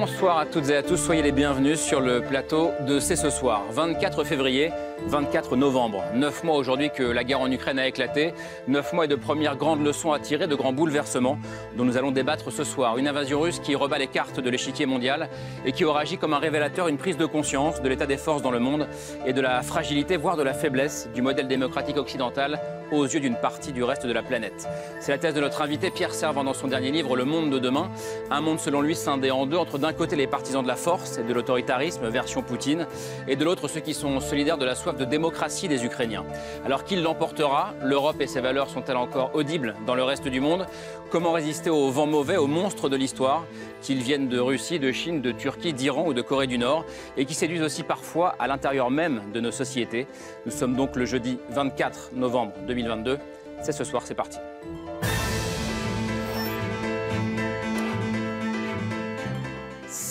Bonsoir à toutes et à tous, soyez les bienvenus sur le plateau de C'est ce soir, 24 février. 24 novembre. Neuf mois aujourd'hui que la guerre en Ukraine a éclaté. Neuf mois et de premières grandes leçons à tirer, de grands bouleversements dont nous allons débattre ce soir. Une invasion russe qui rebat les cartes de l'échiquier mondial et qui aura agi comme un révélateur, une prise de conscience de l'état des forces dans le monde et de la fragilité, voire de la faiblesse du modèle démocratique occidental aux yeux d'une partie du reste de la planète. C'est la thèse de notre invité Pierre Servant dans son dernier livre Le monde de demain, un monde selon lui scindé en deux entre d'un côté les partisans de la force et de l'autoritarisme version Poutine et de l'autre ceux qui sont solidaires de la de démocratie des Ukrainiens. Alors qui l'emportera L'Europe et ses valeurs sont-elles encore audibles dans le reste du monde Comment résister aux vents mauvais, aux monstres de l'histoire, qu'ils viennent de Russie, de Chine, de Turquie, d'Iran ou de Corée du Nord, et qui séduisent aussi parfois à l'intérieur même de nos sociétés Nous sommes donc le jeudi 24 novembre 2022. C'est ce soir, c'est parti.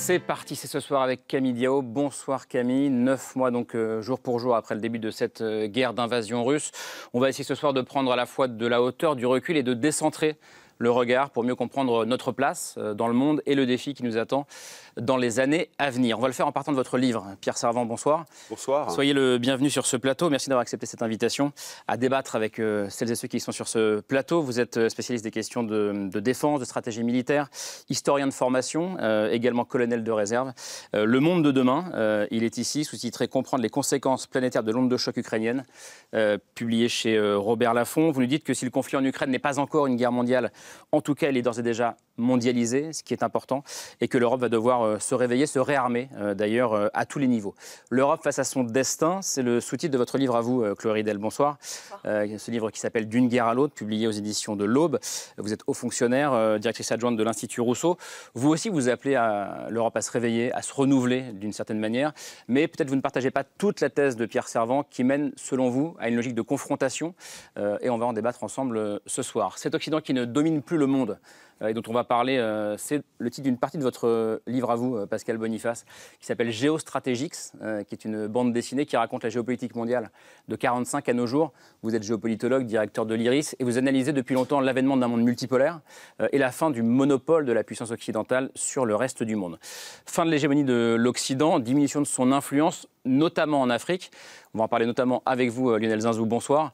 C'est parti, c'est ce soir avec Camille Diao. Bonsoir Camille. Neuf mois donc euh, jour pour jour après le début de cette euh, guerre d'invasion russe. On va essayer ce soir de prendre à la fois de la hauteur, du recul et de décentrer le regard pour mieux comprendre notre place euh, dans le monde et le défi qui nous attend dans les années à venir. On va le faire en partant de votre livre. Pierre Servant, bonsoir. Bonsoir. Soyez le bienvenu sur ce plateau. Merci d'avoir accepté cette invitation à débattre avec euh, celles et ceux qui sont sur ce plateau. Vous êtes euh, spécialiste des questions de, défense, de stratégie militaire, historien de formation, euh, également colonel de réserve. le monde de demain, il est ici, sous-titré Comprendre les conséquences planétaires de l'onde de choc ukrainienne, publié chez Robert Laffont. Vous nous dites que si le conflit en Ukraine n'est pas encore une guerre mondiale, en tout cas, il est d'ores et déjà mondialisé, ce qui est important, et que l'Europe va devoir euh, se réveiller, se réarmer euh, d'ailleurs euh, à tous les niveaux. L'Europe face à son destin, c'est le sous-titre de votre livre à vous, Chloé Ridel. Bonsoir. ce livre qui s'appelle D'une guerre à l'autre, publié aux éditions de l'Aube. Vous êtes haut fonctionnaire, directrice adjointe de l'Institut Rousseau. Vous aussi, vous appelez à l'Europe à se réveiller, à se renouveler d'une certaine manière, mais peut-être vous ne partagez pas toute la thèse de Pierre Servant qui mène, selon vous, à une logique de confrontation, et on va en débattre ensemble ce soir. Cet Occident qui ne domine plus le monde, euh, et dont on va parler, euh, c'est le titre d'une partie de votre euh, livre à vous, Pascal Boniface, qui s'appelle Géostratégix », qui est une bande dessinée qui raconte la géopolitique mondiale de 45 à nos jours. Vous êtes géopolitologue, directeur de l'IRIS, et vous analysez depuis longtemps l'avènement d'un monde multipolaire et la fin du monopole de la puissance occidentale sur le reste du monde. Fin de l'hégémonie de l'Occident, diminution de son influence, notamment en Afrique. On va en parler notamment avec vous, euh, Lionel Zinzou. Bonsoir.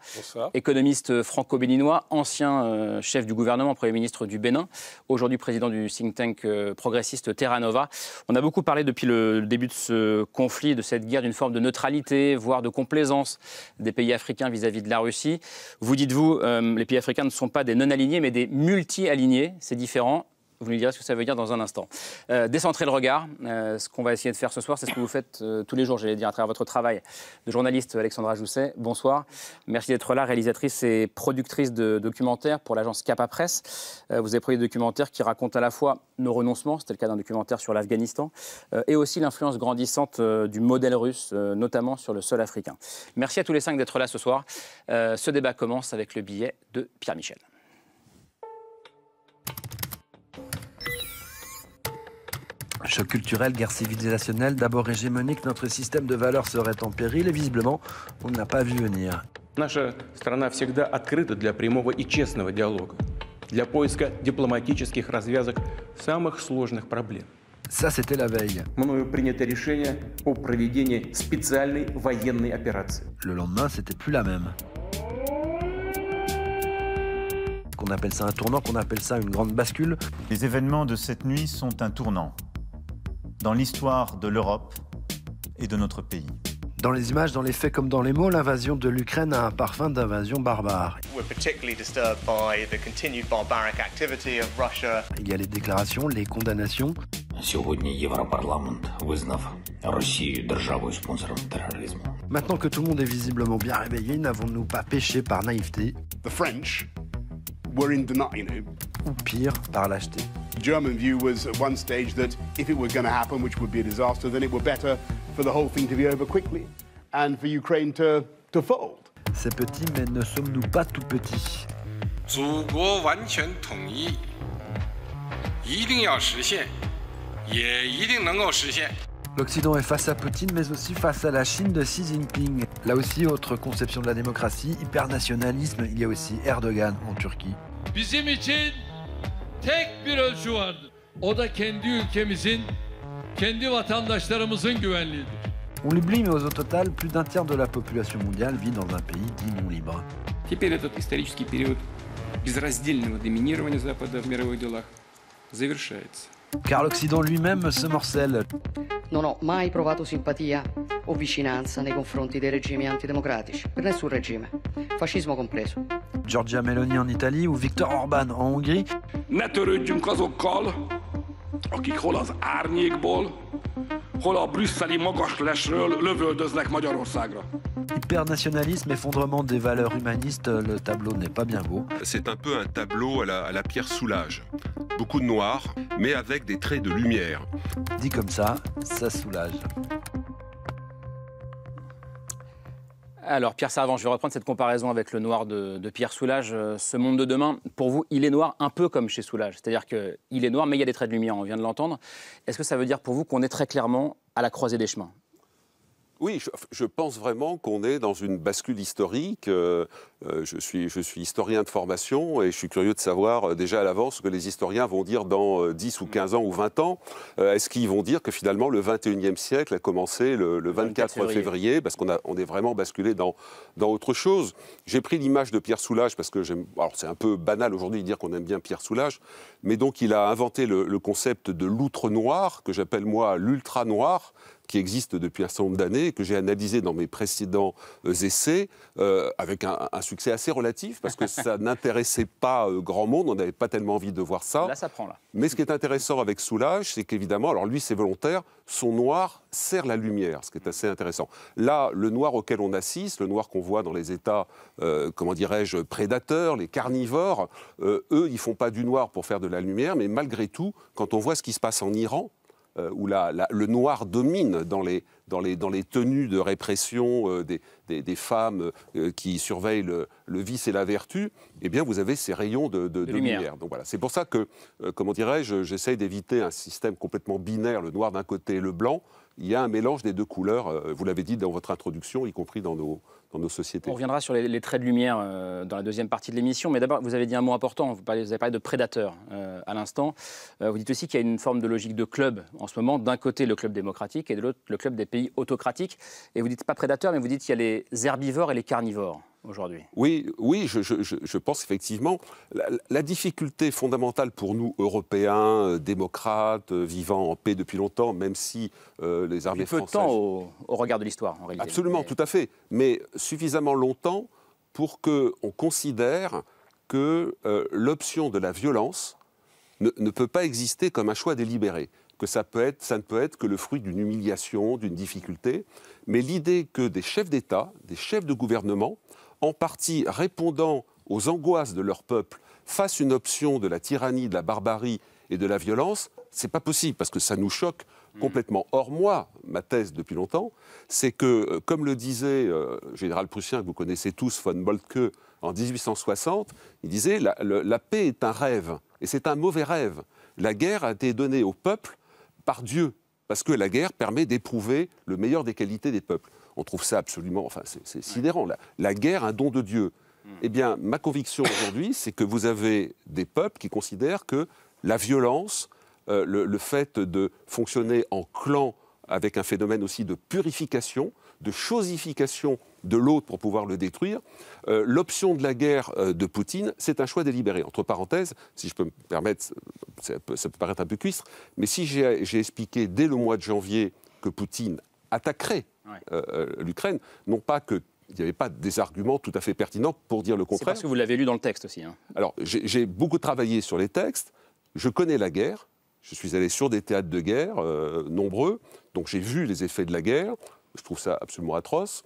Économiste euh, franco-béninois, ancien euh, chef du gouvernement, Premier ministre du Bénin, aujourd'hui président du think tank progressiste Terra Nova. On a beaucoup parlé depuis le début de ce conflit, de cette guerre, d'une forme de neutralité, voire de complaisance des pays africains vis-à-vis de la Russie. Vous dites-vous, les pays africains ne sont pas des non-alignés, mais des multi-alignés. C'est différent. Vous nous direz ce que ça veut dire dans un instant. Euh, décentrer le regard, euh, ce qu'on va essayer de faire ce soir, c'est ce que vous faites euh, tous les jours, j'allais dire, à travers votre travail de journaliste, euh, Alexandra Jousset. Bonsoir. Merci d'être là, réalisatrice et productrice de documentaires pour l'agence Capa Presse. vous avez produit des documentaires qui racontent à la fois nos renoncements, c'était le cas d'un documentaire sur l'Afghanistan, et aussi l'influence grandissante du modèle russe, notamment sur le sol africain. Merci à tous les cinq d'être là ce soir. ce débat commence avec le billet de Pierre Michel. Choc culturel, guerre civilisationnelle, d'abord hégémonique, notre système de valeurs serait en péril et visiblement, on n'a pas vu venir. Наша страна всегда открыта для прямого и честного диалога, для поиска дипломатических развязок самых сложных проблем. Ça, c'était la veille. Le lendemain, c'était plus la même. Qu'on appelle ça un tournant, qu'on appelle ça une grande bascule. Les événements de cette nuit sont un tournant dans l'histoire de l'Europe et de notre pays. Dans les images, dans les faits comme dans les mots, l'invasion de l'Ukraine a un parfum d'invasion barbare. Il y a les déclarations, les condamnations. Maintenant que tout le monde est visiblement bien réveillé, n'avons-nous pas péché par naïveté were in Ou pire, par lâcheté German view was at one stage that if it was going to happen, which would be a disaster, then it were better for the whole thing to be over quickly and for Ukraine to, to fold. C'est petit, mais ne sommes-nous pas tout petits 祖国完全统一一定要实现，也一定能够实现。L'Occident est face à Poutine, mais aussi face à la Chine de Xi Jinping. Là aussi, autre conception de la démocratie, hypernationalisme, il y a aussi Erdogan en Turquie. Bizim için tek bir ölçü vardır. O da kendi ülkemizin, kendi vatandaşlarımızın güvenliğidir. On l'oublie, mais au total, plus d'un tiers de la population mondiale vit dans un pays dit non libre. Теперь этот исторический период безраздельного доминирования Запада в мировых делах завершается. car l'Occident lui-même se morcelle. Non ho mai provato simpatia o vicinanza nei confronti dei regimi antidemocratici, per nessun regime, fascismo compreso. Giorgia Meloni en Italie ou Viktor Orban en Hongrie. Ne törődjünk azokkal, akik hol az árnyékból, hol Hypernationalisme, effondrement des valeurs humanistes, le tableau n'est pas bien beau. C'est un peu un tableau à la pierre soulage. Beaucoup de noir, mais avec des traits de lumière. Dit comme ça, ça soulage. Alors, Pierre Servant, je vais reprendre cette comparaison avec le noir de, Pierre Soulage. Euh, ce monde de demain, pour vous, il est noir un peu comme chez Soulage. C'est-à-dire qu'il est noir, mais il y a des traits de lumière, on vient de l'entendre. Est-ce que ça veut dire pour vous qu'on est très clairement à la croisée des chemins oui, je, pense vraiment qu'on est dans une bascule historique. Euh, euh, je, suis, historien de formation et je suis curieux de savoir euh, déjà à l'avance ce que les historiens vont dire dans 10 ou 15 ans ou 20 ans. Est-ce qu'ils vont dire que finalement le 21e siècle a commencé le, 24, février, Parce qu'on est vraiment basculé dans, autre chose. J'ai pris l'image de Pierre Soulages parce que c'est un peu banal aujourd'hui de dire qu'on aime bien Pierre Soulages, mais donc il a inventé le, concept de l'outre noir, que j'appelle moi l'ultra noir, qui existe depuis un certain nombre d'années, que j'ai analysé dans mes précédents euh, essais, euh, avec un, succès assez relatif, parce que ça n'intéressait pas euh, grand monde, on n'avait pas tellement envie de voir ça. Là, ça prend, là. Mais ce qui est intéressant avec Soulage, c'est qu'évidemment, alors lui, c'est volontaire, son noir sert la lumière, ce qui est assez intéressant. Là, le noir auquel on assiste, le noir qu'on voit dans les États, euh, comment dirais-je, prédateurs, les carnivores, euh, eux, ils font pas du noir pour faire de la lumière, mais malgré tout, quand on voit ce qui se passe en Iran, euh, où le noir domine dans les, dans les, dans les tenues de répression des, femmes qui surveillent le, vice et la vertu, eh bien, vous avez ces rayons de, lumière. Donc voilà, c'est pour ça que, comment dirais-je, j'essaye d'éviter un système complètement binaire, le noir d'un côté et le blanc il y a un mélange des deux couleurs, euh, vous l'avez dit dans votre introduction, y compris dans nos, dans nos sociétés. On reviendra sur les, traits de lumière euh, dans la deuxième partie de l'émission, mais d'abord, vous avez dit un mot important, vous, parlez, vous avez parlé de prédateurs euh, à l'instant. vous dites aussi qu'il y a une forme de logique de club en ce moment, d'un côté le club démocratique et de l'autre le club des pays autocratiques. Et vous dites pas prédateurs, mais vous dites qu'il y a les herbivores et les carnivores aujourd'hui. Oui, oui je, pense effectivement. La, difficulté fondamentale pour nous, Européens, euh, démocrates, euh, vivant en paix depuis longtemps, même si euh, les armées françaises... peu de temps au, regard de l'histoire, en réalité. Absolument, tout à fait. Mais suffisamment longtemps pour qu'on considère que l'option de la violence ne, peut pas exister comme un choix délibéré que ça ne peut être que le fruit d'une humiliation, d'une difficulté, mais l'idée que des chefs d'État, des chefs de gouvernement, en partie répondant aux angoisses de leur peuple face une option de la tyrannie, de la barbarie et de la violence, ce n'est pas possible parce que ça nous choque hmm. complètement. Or, moi, ma thèse depuis longtemps, c'est que, euh, comme le disait euh, général prussien que vous connaissez tous, von Moltke, en 1860, il disait la, la paix est un rêve, et c'est un mauvais rêve. La guerre a été donnée au peuple par Dieu, parce que la guerre permet d'éprouver le meilleur des qualités des peuples on trouve ça absolument, enfin c'est sidérant. La, guerre, un don de Dieu. Mm. Eh bien, ma conviction aujourd'hui, c'est que vous avez des peuples qui considèrent que la violence, euh, le, fait de fonctionner en clan avec un phénomène aussi de purification, de chosification de l'autre pour pouvoir le détruire. Euh, l'option de la guerre euh, de Poutine, c'est un choix délibéré. Entre parenthèses, si je peux me permettre, ça peut, ça peut paraître un peu cuistre, mais si j'ai expliqué dès le mois de janvier que Poutine attaquerait euh, euh, l'Ukraine. Non pas que il n'y avait pas des arguments tout à fait pertinents pour dire le contraire. Parce que vous l'avez lu dans le texte aussi. Hein. Alors, j'ai beaucoup travaillé sur les textes. Je connais la guerre. Je suis allé sur des théâtres de guerre, euh, nombreux. Donc, j'ai vu les effets de la guerre. Je trouve ça absolument atroce.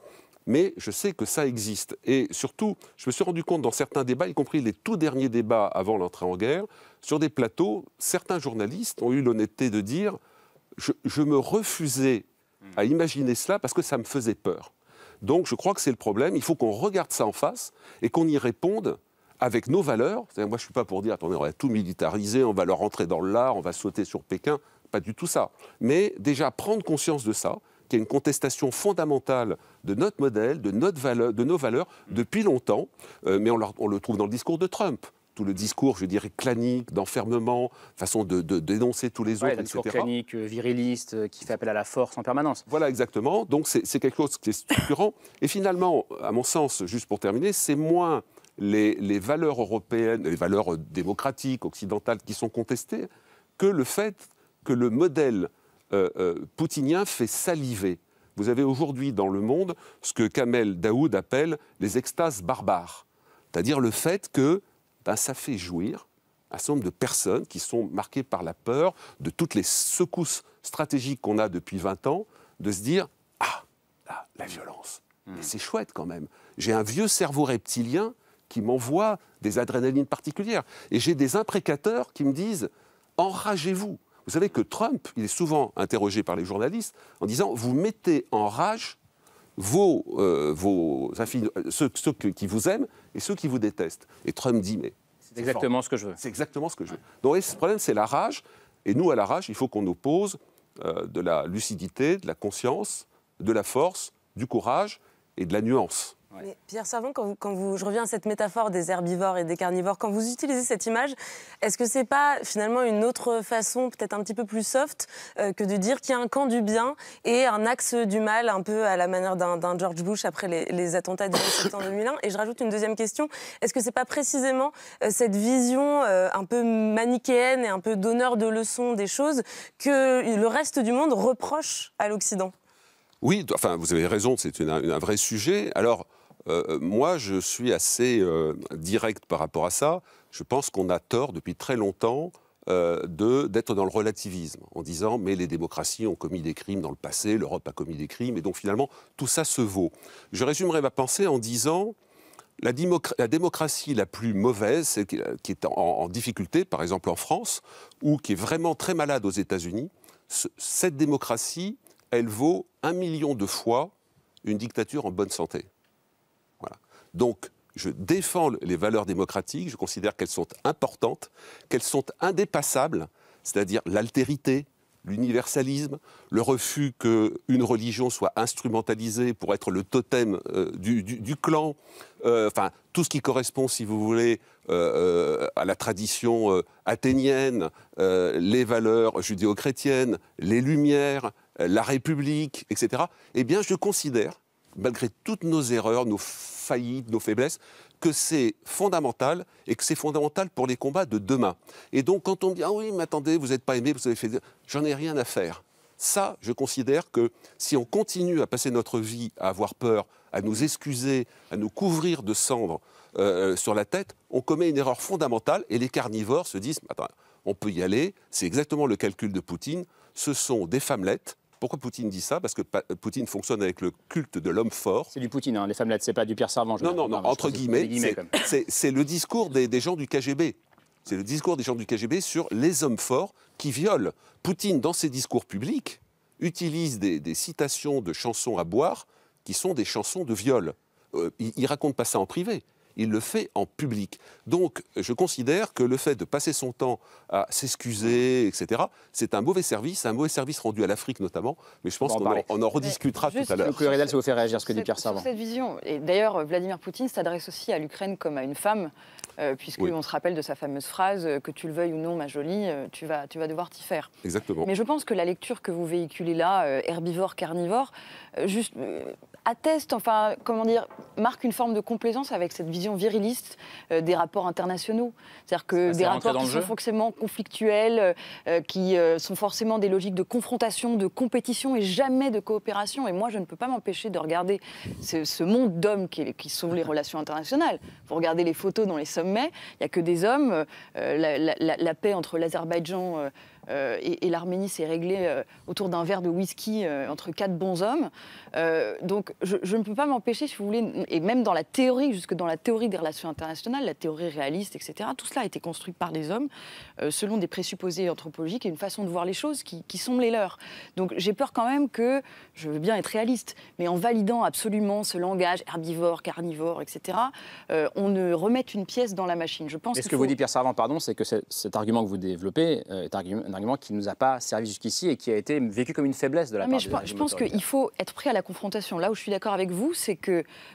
Mais je sais que ça existe. Et surtout, je me suis rendu compte dans certains débats, y compris les tout derniers débats avant l'entrée en guerre, sur des plateaux, certains journalistes ont eu l'honnêteté de dire je, je me refusais à imaginer cela parce que ça me faisait peur. Donc je crois que c'est le problème. Il faut qu'on regarde ça en face et qu'on y réponde avec nos valeurs. Moi, je ne suis pas pour dire, attendez, on va tout militariser, on va leur rentrer dans l'art, on va sauter sur Pékin. Pas du tout ça. Mais déjà, prendre conscience de ça, qu'il y a une contestation fondamentale de notre modèle, de, notre valeur, de nos valeurs depuis longtemps, euh, mais on, le trouve dans le discours de Trump tout le discours, je dirais, clanique, d'enfermement, façon de, dénoncer tous les ouais, autres, discours clanique, euh, viriliste, euh, qui fait appel à la force en permanence. Voilà, exactement. Donc c'est quelque chose qui est structurant. Et finalement, à mon sens, juste pour terminer, c'est moins les, valeurs européennes, les valeurs démocratiques, occidentales qui sont contestées, que le fait que le modèle euh, poutinien fait saliver. Vous avez aujourd'hui dans le monde ce que Kamel Daoud appelle les extases barbares, c'est-à-dire le fait que ben, ça fait jouir un certain nombre de personnes qui sont marquées par la peur de toutes les secousses stratégiques qu'on a depuis 20 ans, de se dire Ah, la violence. Hmm. Mais c'est chouette quand même. J'ai un vieux cerveau reptilien qui m'envoie des adrénalines particulières. Et j'ai des imprécateurs qui me disent Enragez-vous. Vous savez que Trump, il est souvent interrogé par les journalistes en disant Vous mettez en rage vos, euh, vos ceux, qui vous aiment et ceux qui vous détestent. Et Trump dit, mais c'est exactement ce que je veux. C'est exactement ce que je veux. Donc ce problème, c'est la rage. Et nous, à la rage, il faut qu'on oppose euh, de la lucidité, de la conscience, de la force, du courage et de la nuance. Pierre Savant, quand, je reviens à cette métaphore des herbivores et des carnivores, quand vous utilisez cette image, est-ce que ce n'est pas finalement une autre façon, peut-être un petit peu plus soft, euh, que de dire qu'il y a un camp du bien et un axe du mal, un peu à la manière d'un George Bush après les, attentats du 11 2001 Et je rajoute une deuxième question est-ce que ce n'est pas précisément euh, cette vision euh, un peu manichéenne et un peu donneur de leçons des choses que le reste du monde reproche à l'Occident oui, enfin, vous avez raison, c'est un, un vrai sujet. Alors, euh, euh, moi, je suis assez euh, direct par rapport à ça. Je pense qu'on a tort depuis très longtemps d'être dans le relativisme, en disant mais les démocraties ont commis des crimes dans le passé, l'Europe a commis des crimes, et donc finalement tout ça se vaut. Je résumerai ma pensée en disant la, démocratie la plus mauvaise, qui, est en, difficulté, par exemple en France, ou qui est vraiment très malade aux États-Unis, cette démocratie, elle vaut un million de fois une dictature en bonne santé. Donc, je défends les valeurs démocratiques, je considère qu'elles sont importantes, qu'elles sont indépassables, c'est-à-dire l'altérité, l'universalisme, le refus qu'une religion soit instrumentalisée pour être le totem euh, du, clan, euh, enfin tout ce qui correspond, si vous voulez, euh, à la tradition athénienne, les valeurs judéo-chrétiennes, les Lumières, la République, etc., eh bien je considère malgré toutes nos erreurs, nos faillites, nos faiblesses, que c'est fondamental et que c'est fondamental pour les combats de demain. Et donc, quand on me dit Ah oui, mais attendez, vous n'êtes pas aimé, vous avez fait. J'en ai rien à faire. Ça, je considère que si on continue à passer notre vie à avoir peur, à nous excuser, à nous couvrir de cendres euh, euh, sur la tête, on commet une erreur fondamentale et les carnivores se disent Attends, on peut y aller, c'est exactement le calcul de Poutine. Ce sont des femmelettes pourquoi Poutine dit ça Parce que euh, Poutine fonctionne avec le culte de l'homme fort. C'est du Poutine, hein. les femmes là, c'est pas du Pierre Servant. Non, non, entre guillemets, c'est le discours des, gens du KGB. C'est le discours des gens du KGB sur les hommes forts qui violent. Poutine, dans ses discours publics, utilise des, citations de chansons à boire qui sont des chansons de viol. Euh, il, ne raconte pas ça en privé il le fait en public. Donc je considère que le fait de passer son temps à s'excuser, etc., c'est un mauvais service, un mauvais service rendu à l'Afrique notamment, mais je pense qu'on en, bah, en, rediscutera tout à l'heure. Le Rédal, ça vous fait réagir ce que dit Pierre cette vision, et d'ailleurs Vladimir Poutine s'adresse aussi à l'Ukraine comme à une femme, euh, puisque on se rappelle de sa fameuse phrase euh, que tu le veuilles ou non, ma jolie, euh, tu vas, tu vas devoir t'y faire. Exactement. Mais je pense que la lecture que vous véhiculez là, euh, herbivore, carnivore, juste atteste, enfin, comment dire, marque une forme de complaisance avec cette vision viriliste euh, des rapports internationaux. C'est-à-dire que des rapports qui sont forcément conflictuels, euh, qui euh, sont forcément des logiques de confrontation, de compétition et jamais de coopération. Et moi, je ne peux pas m'empêcher de regarder ce, monde d'hommes qui, qui, sont les relations internationales. Vous regardez les photos dans les sommets, il n'y a que des hommes. La, la, paix entre l'Azerbaïdjan euh, et, l'Arménie s'est réglée euh, autour d'un verre de whisky euh, entre quatre bons hommes. donc je, ne peux pas m'empêcher, si vous voulez, et même dans la théorie, jusque dans la théorie des relations internationales, la théorie réaliste, etc., tout cela a été construit par des hommes selon des présupposés anthropologiques et une façon de voir les choses qui, sont les leurs. Donc j'ai peur quand même que, je veux bien être réaliste, mais en validant absolument ce langage herbivore, carnivore, etc., on ne remette une pièce dans la machine. Je pense. Et ce que vous dit Pierre Servant, pardon, c'est que cet argument que vous développez est un argument qui ne nous a pas servi jusqu'ici et qui a été vécu comme une faiblesse de la part je, je pense qu'il faut être prêt à la confrontation. Là où je suis d'accord avec vous, c'est qu'il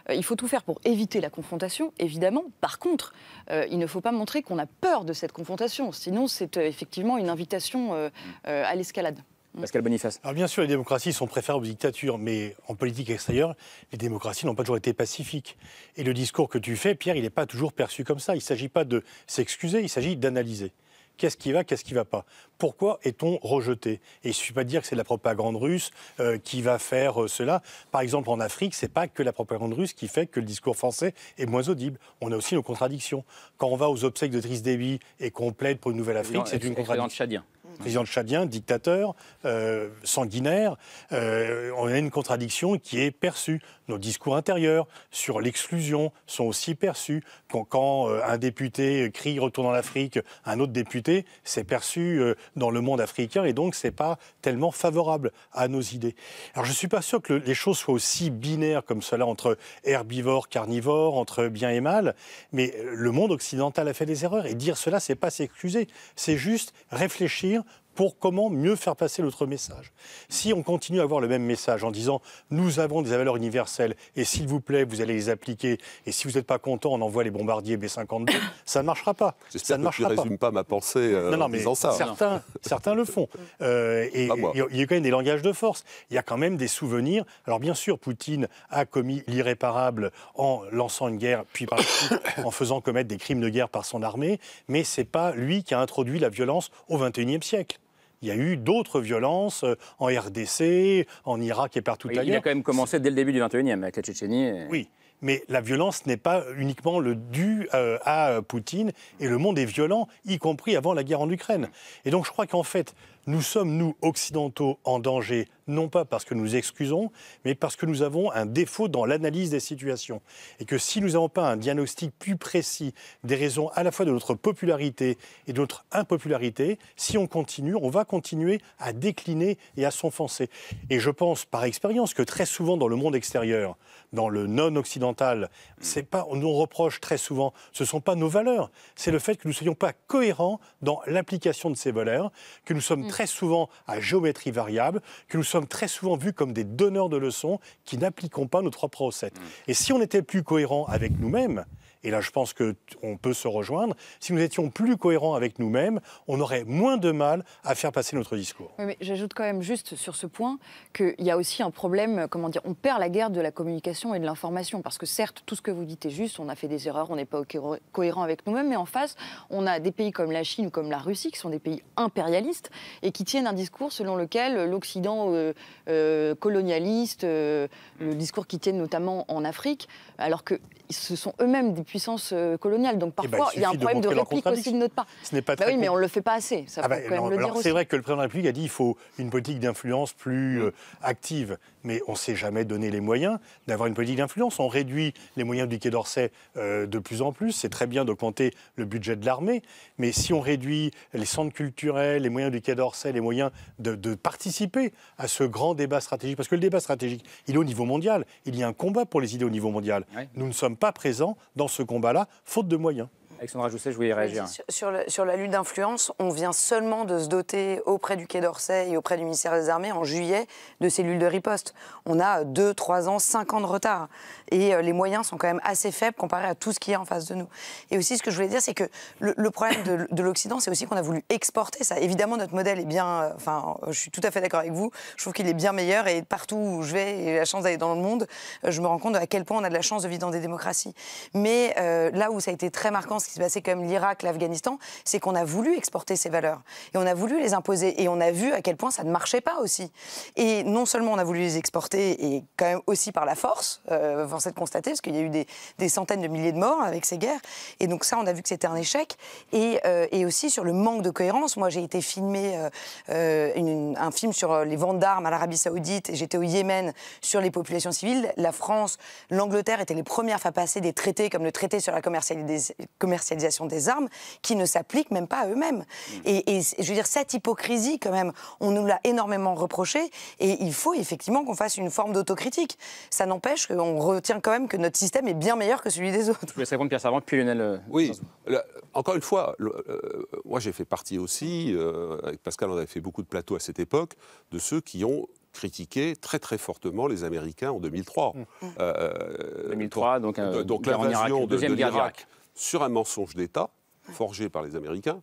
euh, il faut tout faire pour éviter la confrontation, évidemment. Par contre, euh, il ne faut pas montrer qu'on a peur de cette confrontation. Sinon, c'est euh, effectivement une invitation à l'escalade. Mm. Pascal Boniface. Alors bien sûr, les démocraties sont préférables aux dictatures, mais en politique extérieure, les démocraties n'ont pas toujours été pacifiques. Et le discours que tu fais, Pierre, il n'est pas toujours perçu comme ça. Il ne s'agit pas de s'excuser, il s'agit d'analyser. Qu'est-ce qui va, qu'est-ce qui ne va pas Pourquoi est-on rejeté Et il ne suffit pas de dire que c'est la propagande russe euh, qui va faire euh, cela. Par exemple, en Afrique, ce n'est pas que la propagande russe qui fait que le discours français est moins audible. On a aussi nos contradictions. Quand on va aux obsèques de Driss Déby et qu'on plaide pour une nouvelle Afrique, c'est une contradiction. Président chadien, dictateur, euh, sanguinaire, euh, on a une contradiction qui est perçue. Nos discours intérieurs sur l'exclusion sont aussi perçus. Quand, euh, un député crie Retourne dans l'Afrique », un autre député, c'est perçu dans le monde africain et donc c'est pas tellement favorable à nos idées. Alors je suis pas sûr que les choses soient aussi binaires comme cela entre herbivores, carnivores, entre bien et mal, mais le monde occidental a fait des erreurs et dire cela, c'est pas s'excuser, c'est juste réfléchir pour comment mieux faire passer l'autre message. Si on continue à avoir le même message en disant nous avons des valeurs universelles et s'il vous plaît, vous allez les appliquer et si vous n'êtes pas content, on envoie les bombardiers B-52, ça ne marchera pas. Ça ne marchera que tu ne pas ma pensée euh, mais Certains, certains le font. Euh, et il y a quand même des langages de force. Il y a quand même des souvenirs. Alors bien sûr, Poutine a commis l'irréparable en lançant une guerre, puis en faisant commettre des crimes de guerre par son armée, mais ce n'est pas lui qui a introduit la violence au XXIe siècle il y a eu d'autres violences euh, en RDC, en Irak et partout ailleurs. Il a quand même commencé dès le début du 21e avec la Tchétchénie. Oui, mais la violence n'est pas uniquement le dû euh, à euh, Poutine, et le monde est violent, y compris avant la guerre en Ukraine. Et donc je crois qu'en fait, nous sommes, nous, occidentaux, en danger, non pas parce que nous excusons, mais parce que nous avons un défaut dans l'analyse des situations. Et que si nous n'avons pas un diagnostic plus précis des raisons à la fois de notre popularité et de notre impopularité, si on continue, on va continuer à décliner et à s'enfoncer. Et je pense par expérience que très souvent dans le monde extérieur, dans le non-occidental, c'est pas, on nous reproche très souvent, ce ne sont pas nos valeurs, c'est le fait que nous ne soyons pas cohérents dans l'application de ces valeurs, que nous sommes mm. très souvent à géométrie variable, que nous sommes très souvent vus comme des donneurs de leçons qui n'appliquons pas nos trois recettes. Mm. Et si on était plus cohérent avec nous-mêmes, et là je pense qu'on peut se rejoindre, si nous étions plus cohérents avec nous-mêmes, on aurait moins de mal à faire passer notre discours. Oui, mais j'ajoute quand même juste sur ce point qu'il y a aussi un problème, euh, comment dire, on perd la guerre de la communication et de l'information, parce que certes, tout ce que vous dites est juste, on a fait des erreurs, on n'est pas cohérent avec nous-mêmes, mais en face, on a des pays comme la Chine ou comme la Russie, qui sont des pays impérialistes, et qui tiennent un discours selon lequel l'Occident euh, euh, colonialiste, le discours qu'ils tiennent notamment en Afrique, alors que ce sont eux-mêmes depuis euh, coloniale. Donc eh ben, parfois, il y a un problème de, réplique aussi de notre part. Ce n'est pas bah très oui, mais on le fait pas assez. C'est vrai que le président de la République a dit qu'il faut une politique d'influence plus mm. euh, active, mais on ne s'est jamais donné les moyens d'avoir une politique d'influence. On réduit les moyens du Quai d'Orsay euh, de plus en plus. C'est très bien d'augmenter le budget de l'armée, mais si on réduit les centres culturels, les moyens du Quai d'Orsay, les moyens de, participer à ce grand débat stratégique, parce que le débat stratégique, il est au niveau mondial. Il y a un combat pour les idées au niveau mondial. Nous ne sommes pas présents dans ce combat-là, faute de moyens. Alexandra Jousset, je voulais y réagir. Sur, sur, la lutte d'influence, on vient seulement de se doter auprès du Quai d'Orsay et auprès du ministère des Armées en juillet de cellules de riposte. On a 2, 3 ans, 5 ans de retard. Et euh, les moyens sont quand même assez faibles comparés à tout ce qu'il y a en face de nous. Et aussi, ce que je voulais dire, c'est que le, problème de, l'Occident, c'est aussi qu'on a voulu exporter ça. Évidemment, notre modèle est bien. Euh, enfin, je suis tout à fait d'accord avec vous. Je trouve qu'il est bien meilleur. Et partout où je vais et la chance d'aller dans le monde, euh, je me rends compte à quel point on a de la chance de vivre dans des démocraties. Mais là où ça a été très marquant, ce qui se passait comme l'Irak, l'Afghanistan, c'est qu'on a voulu exporter ces valeurs et on a voulu les imposer et on a vu à quel point ça ne marchait pas aussi. Et non seulement on a voulu les exporter et quand même aussi par la force, euh, force de constater, parce qu'il y a eu des, centaines de milliers de morts avec ces guerres. Et donc ça, on a vu que c'était un échec. Et, euh, aussi sur le manque de cohérence. Moi, j'ai été filmé euh, euh, un film sur les ventes d'armes à l'Arabie Saoudite et j'étais au Yémen sur les populations civiles. La France, l'Angleterre étaient les premières à passer des traités comme le traité sur la commercialisation commercialisation des armes qui ne s'appliquent même pas à eux-mêmes. Mm. Et, je veux dire, cette hypocrisie, quand même, on nous l'a énormément reproché et il faut effectivement qu'on fasse une forme d'autocritique. Ça n'empêche qu'on retient quand même que notre système est bien meilleur que celui des autres. Je vous répondre, Pierre Savant, puis Lionel. Euh, oui, encore une fois, euh, moi j'ai fait partie aussi, euh, avec Pascal, on avait fait beaucoup de plateaux à cette époque, de ceux qui ont critiqué très très fortement les Américains en 2003. 2003, mm. donc, donc l'invasion de, de sur un mensonge d'État forgé par les Américains.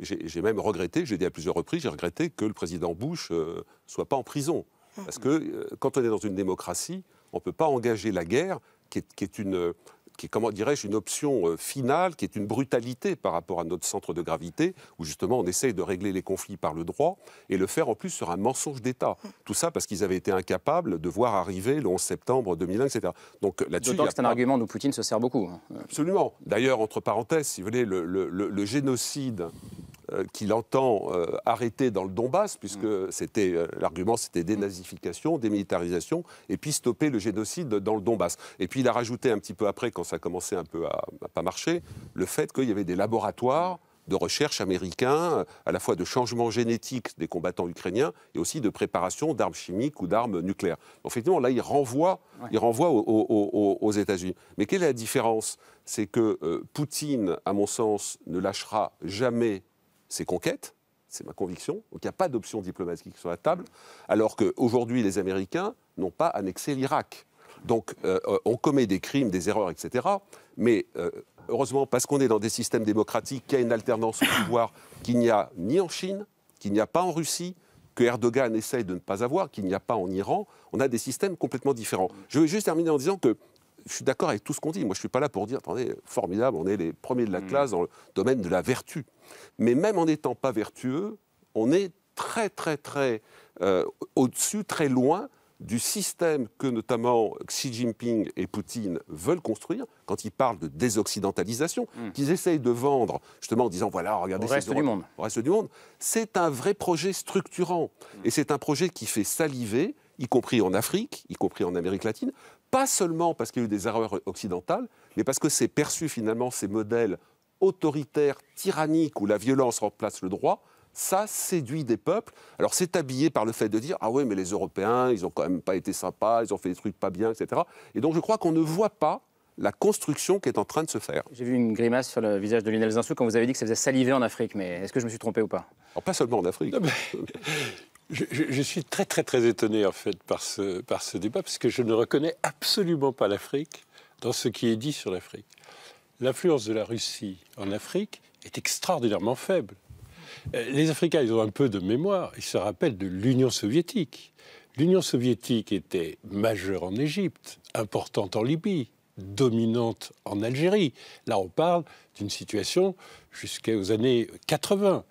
J'ai même regretté, j'ai dit à plusieurs reprises, j'ai regretté que le président Bush ne euh, soit pas en prison. Parce que euh, quand on est dans une démocratie, on ne peut pas engager la guerre, qui est une, qui est, comment dirais-je, une option euh, finale, qui est une brutalité par rapport à notre centre de gravité, où justement on essaye de régler les conflits par le droit, et le faire en plus sur un mensonge d'État. Tout ça parce qu'ils avaient été incapables de voir arriver le 11 septembre 2001, etc. Donc là-dessus. que c'est un argument dont Poutine se sert beaucoup. Hein. Absolument. D'ailleurs, entre parenthèses, si vous voulez, le génocide euh, qu'il entend euh, arrêter dans le Donbass, puisque mm. c'était euh, l'argument, c'était dénazification, mm. démilitarisation, et puis stopper le génocide dans le Donbass. Et puis il a rajouté un petit peu après, quand ça commençait un peu à, ne pas marcher, le fait qu'il y avait des laboratoires de recherche américains, à la fois de changement génétique des combattants ukrainiens et aussi de préparation d'armes chimiques ou d'armes nucléaires. Donc, effectivement, là, il renvoie, il renvoie aux, États-Unis. Mais quelle est la différence C'est que Poutine, à mon sens, ne lâchera jamais c'est conquête, c'est ma conviction, donc il n'y a pas d'option diplomatique sur la table, alors qu'aujourd'hui les Américains n'ont pas annexé l'Irak. Donc euh, euh, on commet des crimes, des erreurs, etc. Mais euh, heureusement, parce qu'on est dans des systèmes démocratiques, qu'il y a une alternance au pouvoir qu'il n'y a ni en Chine, qu'il n'y a pas en Russie, que Erdogan essaye de ne pas avoir, qu'il n'y a pas en Iran, on a des systèmes complètement différents. Je vais juste terminer en disant que je suis d'accord avec tout ce qu'on dit. Moi, je ne suis pas là pour dire, attendez, formidable, on est les premiers de la mm. classe dans le domaine de la vertu. Mais même en n'étant pas vertueux, on est très, très, très euh, au-dessus, très loin du système que notamment Xi Jinping et Poutine veulent construire, quand ils parlent de désoccidentalisation, mm. qu'ils essayent de vendre justement en disant voilà, regardez, ce reste du monde. Au reste du monde. C'est un vrai projet structurant. Mm. Et c'est un projet qui fait saliver, y compris en Afrique, y compris en Amérique latine, pas seulement parce qu'il y a eu des erreurs occidentales, mais parce que c'est perçu finalement ces modèles autoritaires, tyranniques, où la violence remplace le droit, ça séduit des peuples. Alors c'est habillé par le fait de dire ah ouais mais les Européens ils ont quand même pas été sympas, ils ont fait des trucs pas bien, etc. Et donc je crois qu'on ne voit pas la construction qui est en train de se faire. J'ai vu une grimace sur le visage de Lionel Zinsou quand vous avez dit que ça faisait saliver en Afrique, mais est-ce que je me suis trompé ou pas Alors, Pas seulement en Afrique. Je, suis très très très étonné en fait par ce, par ce débat parce que je ne reconnais absolument pas l'Afrique dans ce qui est dit sur l'Afrique. L'influence de la Russie en Afrique est extraordinairement faible. Euh, les Africains, ils ont un peu de mémoire, ils se rappellent de l'Union soviétique. L'Union soviétique était majeure en Égypte, importante en Libye, dominante en Algérie. Là, on parle d'une situation jusqu'aux années 80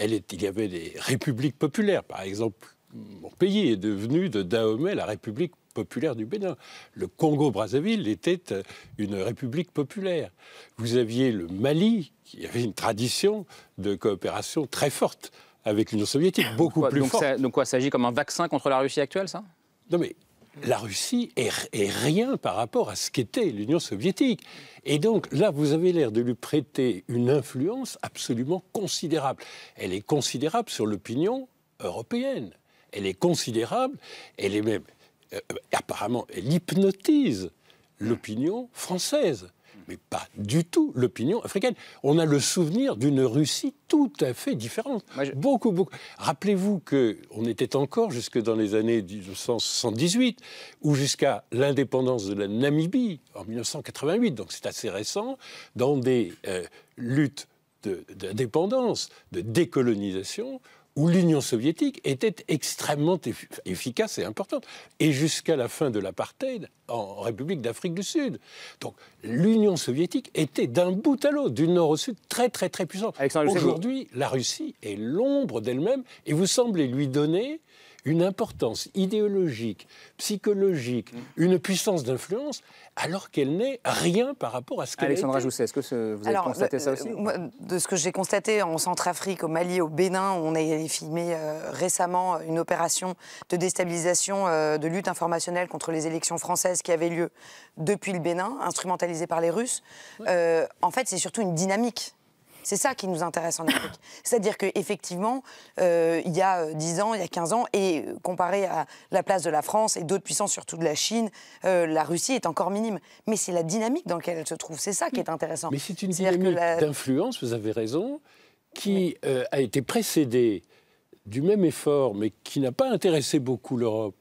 il y avait des républiques populaires. Par exemple, mon pays est devenu de Dahomey la République populaire du Bénin. Le Congo-Brazzaville était euh, une république populaire. Vous aviez le Mali, qui avait une tradition de coopération très forte avec l'Union soviétique, beaucoup plus forte. donc quoi, s'agit comme un vaccin contre la Russie actuelle, ça Non mais la Russie est, rien par rapport à ce qu'était l'Union soviétique. Et donc là, vous avez l'air de lui prêter une influence absolument considérable. Elle est considérable sur l'opinion européenne. Elle est considérable, elle est même, euh, euh, apparemment, elle hypnotise l'opinion française mais pas du tout l'opinion africaine. On a le souvenir d'une Russie tout à fait différente. Beaucoup, beaucoup. Rappelez-vous qu'on était encore jusque dans les années 1978 ou jusqu'à l'indépendance de la Namibie en 1988, donc c'est assez récent, dans des euh, luttes d'indépendance, de décolonisation, où l'Union soviétique était extrêmement efficace et importante, et jusqu'à la fin de l'apartheid en République d'Afrique du Sud. Donc l'Union soviétique était d'un bout à l'autre, du nord au sud, très très très puissante. Aujourd'hui, la Russie est l'ombre d'elle-même, et vous semblez lui donner une importance idéologique, psychologique, mmh. une puissance d'influence, alors qu'elle n'est rien par rapport à ce qu'elle Alexandra Jousset, est-ce que vous avez constaté euh, ça aussi euh, De ce que j'ai constaté en Centrafrique, au Mali, au Bénin, on a filmé euh, récemment une opération de déstabilisation de lutte informationnelle contre les élections françaises qui avaient lieu depuis le Bénin, instrumentalisée par les Russes. en fait, c'est surtout une dynamique c'est ça qui nous intéresse en Afrique. C'est-à-dire qu'effectivement, euh, il y a 10 euh, ans, il y a 15 ans, et euh, comparé à la place de la France et d'autres puissances, surtout de la Chine, la Russie est encore minime. Mais c'est la dynamique dans laquelle elle se trouve. C'est ça qui est mm. intéressant. Mais c'est une dynamique d'influence, vous avez raison, qui a été précédée du même effort, mais qui n'a pas intéressé beaucoup l'Europe,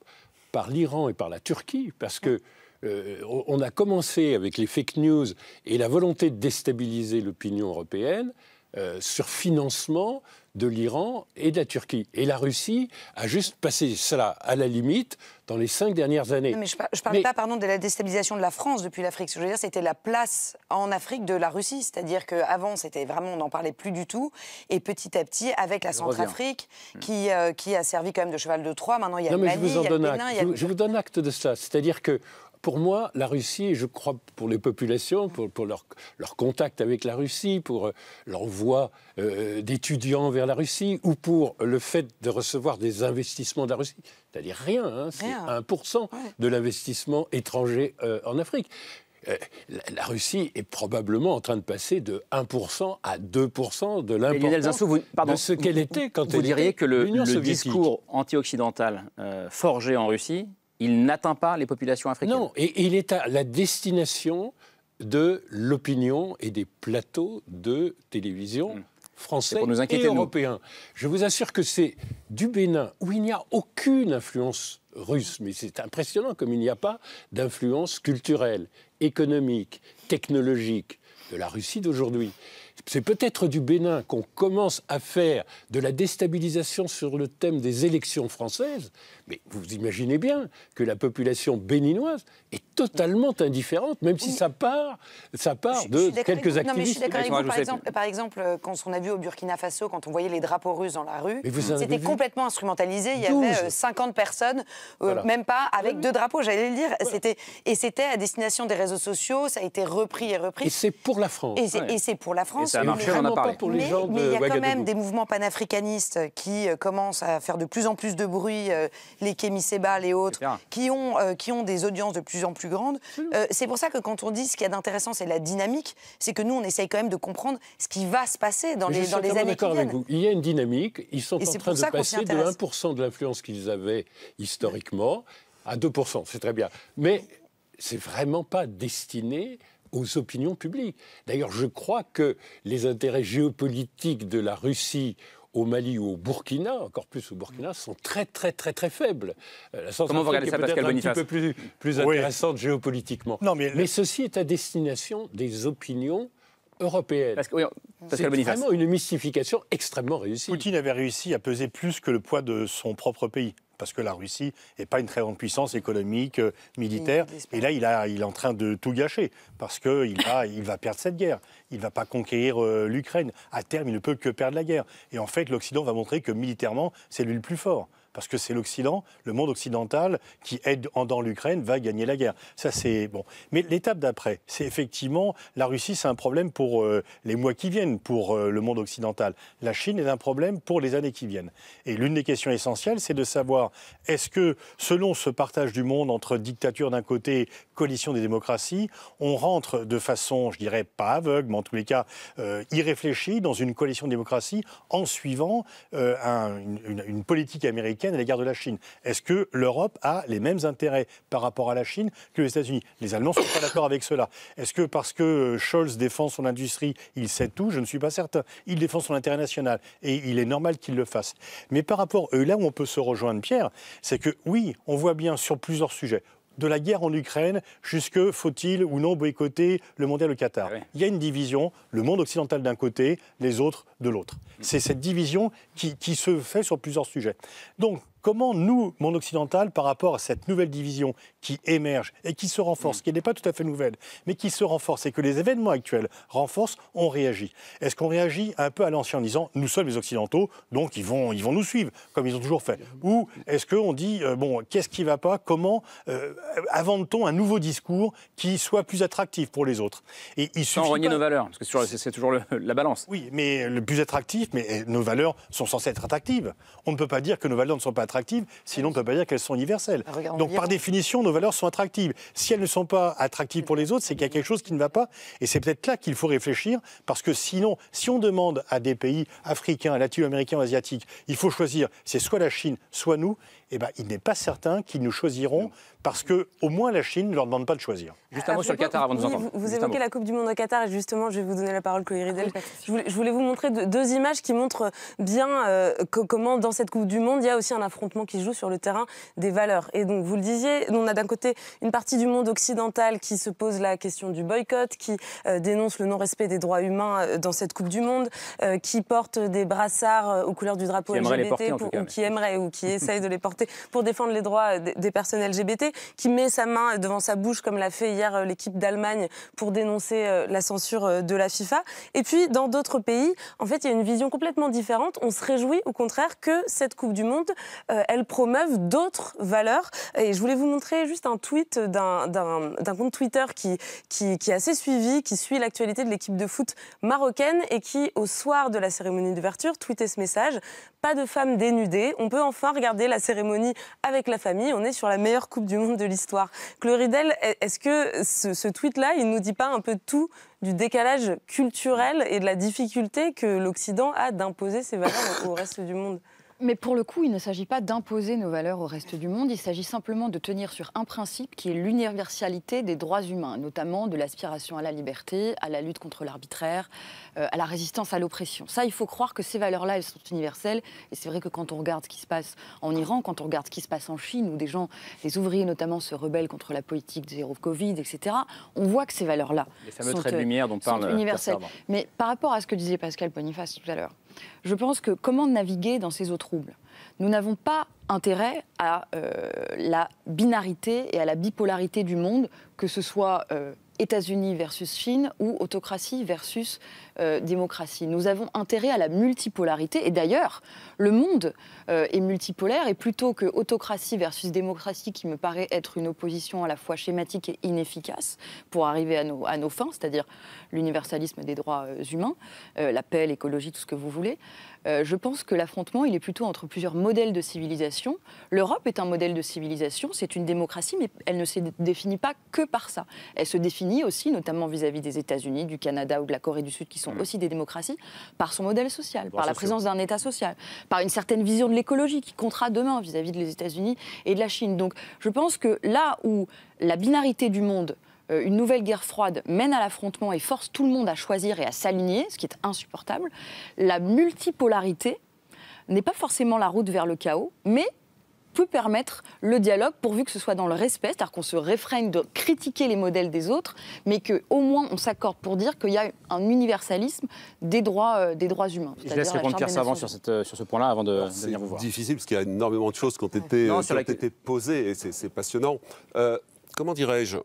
par l'Iran et par la Turquie, parce que euh, on a commencé avec les fake news et la volonté de déstabiliser l'opinion européenne euh, sur financement de l'Iran et de la Turquie. Et la Russie a juste passé cela à la limite dans les cinq dernières années. mais je ne parle pas pardon, de la déstabilisation de la France depuis l'Afrique. je veux dire, c'était la place en Afrique de la Russie. C'est-à-dire qu'avant, c'était vraiment, on n'en parlait plus du tout. Et petit à petit, avec la Centrafrique, hmm. qui, euh, qui a servi quand même de cheval de Troie, maintenant il y a le Mali, il y a le Je, vous donne acte de ça. C'est-à-dire que pour moi, la Russie, je crois pour les populations, pour, leur, contact avec la Russie, pour euh, l'envoi euh, d'étudiants vers la Russie, ou pour le fait de recevoir des investissements de la Russie, c'est-à-dire rien, hein, c'est 1% de l'investissement étranger euh, en Afrique. Euh, la Russie est probablement en train de passer de 1% à 2% de l'importance de ce qu'elle était quand vous diriez que le, discours anti-occidental forgé en Russie il n'atteint pas les populations africaines. Non, et, il est à la destination de l'opinion et des plateaux de télévision mm. français pour nous inquiéter, et européens. Je vous assure que c'est du Bénin où il n'y a aucune influence russe, mais c'est impressionnant comme il n'y a pas d'influence culturelle, économique, technologique de la Russie d'aujourd'hui. C'est peut-être du Bénin qu'on commence à faire de la déstabilisation sur le thème des élections françaises, mais vous imaginez bien que la population béninoise est totalement indifférente, même si ça part, ça part de quelques activistes. je suis d'accord avec vous. Par exemple, quand on a vu au Burkina Faso, quand on voyait les drapeaux russes dans la rue, c'était complètement instrumentalisé. Il y avait 50 euh, personnes, euh, même pas, avec deux drapeaux, j'allais le dire. C'était Et c'était à destination des réseaux sociaux, ça a été repris et repris. Et c'est pour la France. Et c'est pour la France. ça a marché, on en a parlé. Pour les mais, il y a quand même des mouvements panafricanistes qui euh, commencent à faire de plus en plus de bruit les Kémy Sebal et autres, qui ont, euh, qui ont des audiences de plus en plus grandes. Euh, c'est pour ça que quand on dit ce qu'il y a d'intéressant, c'est la dynamique, c'est que nous, on essaye quand même de comprendre ce qui va se passer dans les, dans les années qui viennent. Avec vous. Il y a une dynamique, ils sont en train de passer de 1% de l'influence qu'ils avaient historiquement à 2%, c'est très bien. Mais c'est vraiment pas destiné aux opinions publiques. D'ailleurs, je crois que les intérêts géopolitiques de la Russie au Mali ou au Burkina, encore plus au Burkina, sont très très très très faibles. Euh, Comment vous regardez ça, Pascal Boniface Un petit peu plus, plus intéressante géopolitiquement. mais, ceci est à destination des opinions européennes. Parce que, c'est vraiment une mystification extrêmement réussie. Poutine avait réussi à peser plus que le poids de son propre pays parce que la Russie n'est pas une très grande puissance économique, euh, militaire. et là, il, est en train de tout gâcher, parce qu'il va, perdre cette guerre. Il ne va pas conquérir euh, l'Ukraine. À terme, il ne peut que perdre la guerre. Et en fait, l'Occident va montrer que militairement, c'est lui le plus fort parce que c'est l'Occident, le monde occidental qui aide en dans l'Ukraine va gagner la guerre. Ça c'est bon. Mais l'étape d'après, c'est effectivement la Russie, c'est un problème pour euh, les mois qui viennent pour euh, le monde occidental. La Chine est un problème pour les années qui viennent. Et l'une des questions essentielles, c'est de savoir est-ce que selon ce partage du monde entre dictature d'un côté, coalition des démocraties, on rentre de façon, je dirais pas aveugle, mais en tous les cas euh, irréfléchie dans une coalition de démocratie en suivant une politique américaine à l'égard de la Chine. Est-ce que l'Europe a les mêmes intérêts par rapport à la Chine que les États-Unis Les Allemands ne sont pas d'accord avec cela. Est-ce que parce que euh, Scholz défend son industrie, il sait tout Je ne suis pas certain. Il défend son intérêt national et il est normal qu'il le fasse. Mais par rapport, euh, là où on peut se rejoindre, Pierre, c'est que oui, on voit bien sur plusieurs sujets, de la guerre en Ukraine jusque faut-il ou non boycotter le mondial au Qatar. Ah Il y a une division, le monde occidental d'un côté, les autres de l'autre. Mm. C'est cette division qui, qui, se fait sur plusieurs sujets. Donc, comment nous, monde occidental, par rapport à cette nouvelle division qui émerge et qui se renforce, mm. qui n'est pas tout à fait nouvelle, mais qui se renforce et que les événements actuels renforcent, on réagit. Est-ce qu'on réagit un peu à l'ancien en disant nous sommes les Occidentaux, donc ils vont, ils vont nous suivre, comme ils ont toujours fait Ou est-ce qu'on dit euh, bon, qu'est-ce qui ne va pas Comment euh, t on un nouveau discours qui soit plus attractif pour les autres et il Sans renier nos valeurs, parce que c'est toujours la balance. Oui, mais le plus attractif, mais euh, nos valeurs sont censées être attractives. On ne peut pas dire que nos valeurs ne sont pas attractives, sinon on ne peut pas dire qu'elles sont universelles. Ah, donc par définition, nos valeurs sont attractives. Si elles ne sont pas attractives pour les autres, c'est qu'il y a quelque chose qui ne va pas. Et c'est peut-être là qu'il faut réfléchir, parce que sinon, si on demande à des pays africains, latino-américains, asiatiques, il faut choisir, c'est soit la Chine, soit nous, eh ben, il n'est pas certain qu'ils nous choisiront parce que au moins la Chine ne leur demande pas de choisir. Justement sur le Qatar avant de nous entendre. Vous, évoquez la Coupe du Monde au Qatar et justement, je vais vous donner la parole, Chloé Je voulais, vous montrer deux, images qui montrent bien euh, comment dans cette Coupe du Monde, il y a aussi un affrontement qui joue sur le terrain des valeurs. Et donc, vous le disiez, on a d'un côté une partie du monde occidental qui se pose la question du boycott, qui euh, dénonce le non-respect des droits humains euh, dans cette Coupe du Monde, qui porte des brassards aux couleurs du drapeau LGBT, ou qui aimerait ou qui essaye de les porter pour défendre les droits euh, des personnes LGBT, qui met sa main devant sa bouche, comme l'a fait hier euh, l'équipe d'Allemagne, pour dénoncer euh, la censure de la FIFA. Et puis, dans d'autres pays, en fait, il y a une vision complètement différente. On se réjouit, au contraire, que cette Coupe du Monde, elle promeuve d'autres valeurs. Et je voulais vous montrer juste un tweet d'un compte Twitter qui, qui, qui est assez suivi, qui suit l'actualité de l'équipe de foot marocaine et qui, au soir de la cérémonie d'ouverture, tweetait ce message pas de femmes dénudées. On peut enfin regarder la cérémonie avec la famille. On est sur la meilleure Coupe du Monde de l'histoire. Cloridel, est-ce que ce, ce tweet-là, il nous dit pas un peu tout du décalage culturel et de la difficulté que l'Occident a d'imposer ses valeurs au reste du monde mais pour le coup, il ne s'agit pas d'imposer nos valeurs au reste du monde, il s'agit simplement de tenir sur un principe qui est l'universalité des droits humains, notamment de l'aspiration à la liberté, à la lutte contre l'arbitraire, euh, à la résistance à l'oppression. Ça, il faut croire que ces valeurs-là, elles sont universelles. Et c'est vrai que quand on regarde ce qui se passe en Iran, quand on regarde ce qui se passe en Chine, où des gens, des ouvriers notamment, se rebellent contre la politique de zéro Covid, etc., on voit que ces valeurs-là sont euh, euh, universelles. Mais par rapport à ce que disait Pascal Boniface tout à l'heure, je pense que comment naviguer dans ces eaux troubles Nous n'avons pas intérêt à euh, la binarité et à la bipolarité du monde, que ce soit euh, États-Unis versus Chine ou autocratie versus euh, démocratie. Nous avons intérêt à la multipolarité et d'ailleurs, le monde euh, est multipolaire et plutôt que autocratie versus démocratie qui me paraît être une opposition à la fois schématique et inefficace pour arriver à nos, fins, c'est-à-dire l'universalisme des droits euh, humains, l'appel la paix, l'écologie, tout ce que vous voulez, euh, je pense que l'affrontement, il est plutôt entre plusieurs modèles de civilisation. L'Europe est un modèle de civilisation, c'est une démocratie, mais elle ne se définit pas que par ça. Elle se définit aussi, notamment vis-à-vis des États-Unis, du Canada ou de la Corée du Sud, qui sont mmh. aussi des démocraties, par son modèle social, par la présence d'un État social, par une certaine vision de l'écologie qui comptera demain vis-à-vis -vis des États-Unis et de la Chine. Donc je pense que là où la binarité du monde euh, une nouvelle guerre froide mène à l'affrontement et force tout le monde à choisir et à s'aligner, ce qui est insupportable, la multipolarité n'est pas forcément la route vers le chaos, mais peut permettre le dialogue pourvu que ce soit dans le respect, c'est-à-dire qu'on se réfrène de critiquer les modèles des autres, mais qu'au moins on s'accorde pour dire qu'il y a un universalisme des droits, euh, des droits humains. Je laisse répondre Pierre sur, euh, sur ce point-là avant de, venir vous voir. C'est difficile parce qu'il y a énormément de choses qui ont été, posées et c'est passionnant. comment dirais-je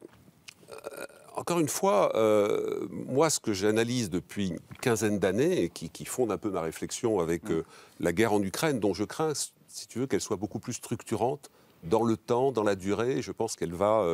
euh, encore une fois, euh, moi, ce que j'analyse depuis une quinzaine d'années et qui, fonde un peu ma réflexion avec mm. euh, la guerre en Ukraine, dont je crains, si tu veux, qu'elle soit beaucoup plus structurante dans le temps, dans la durée. Je pense qu'elle va.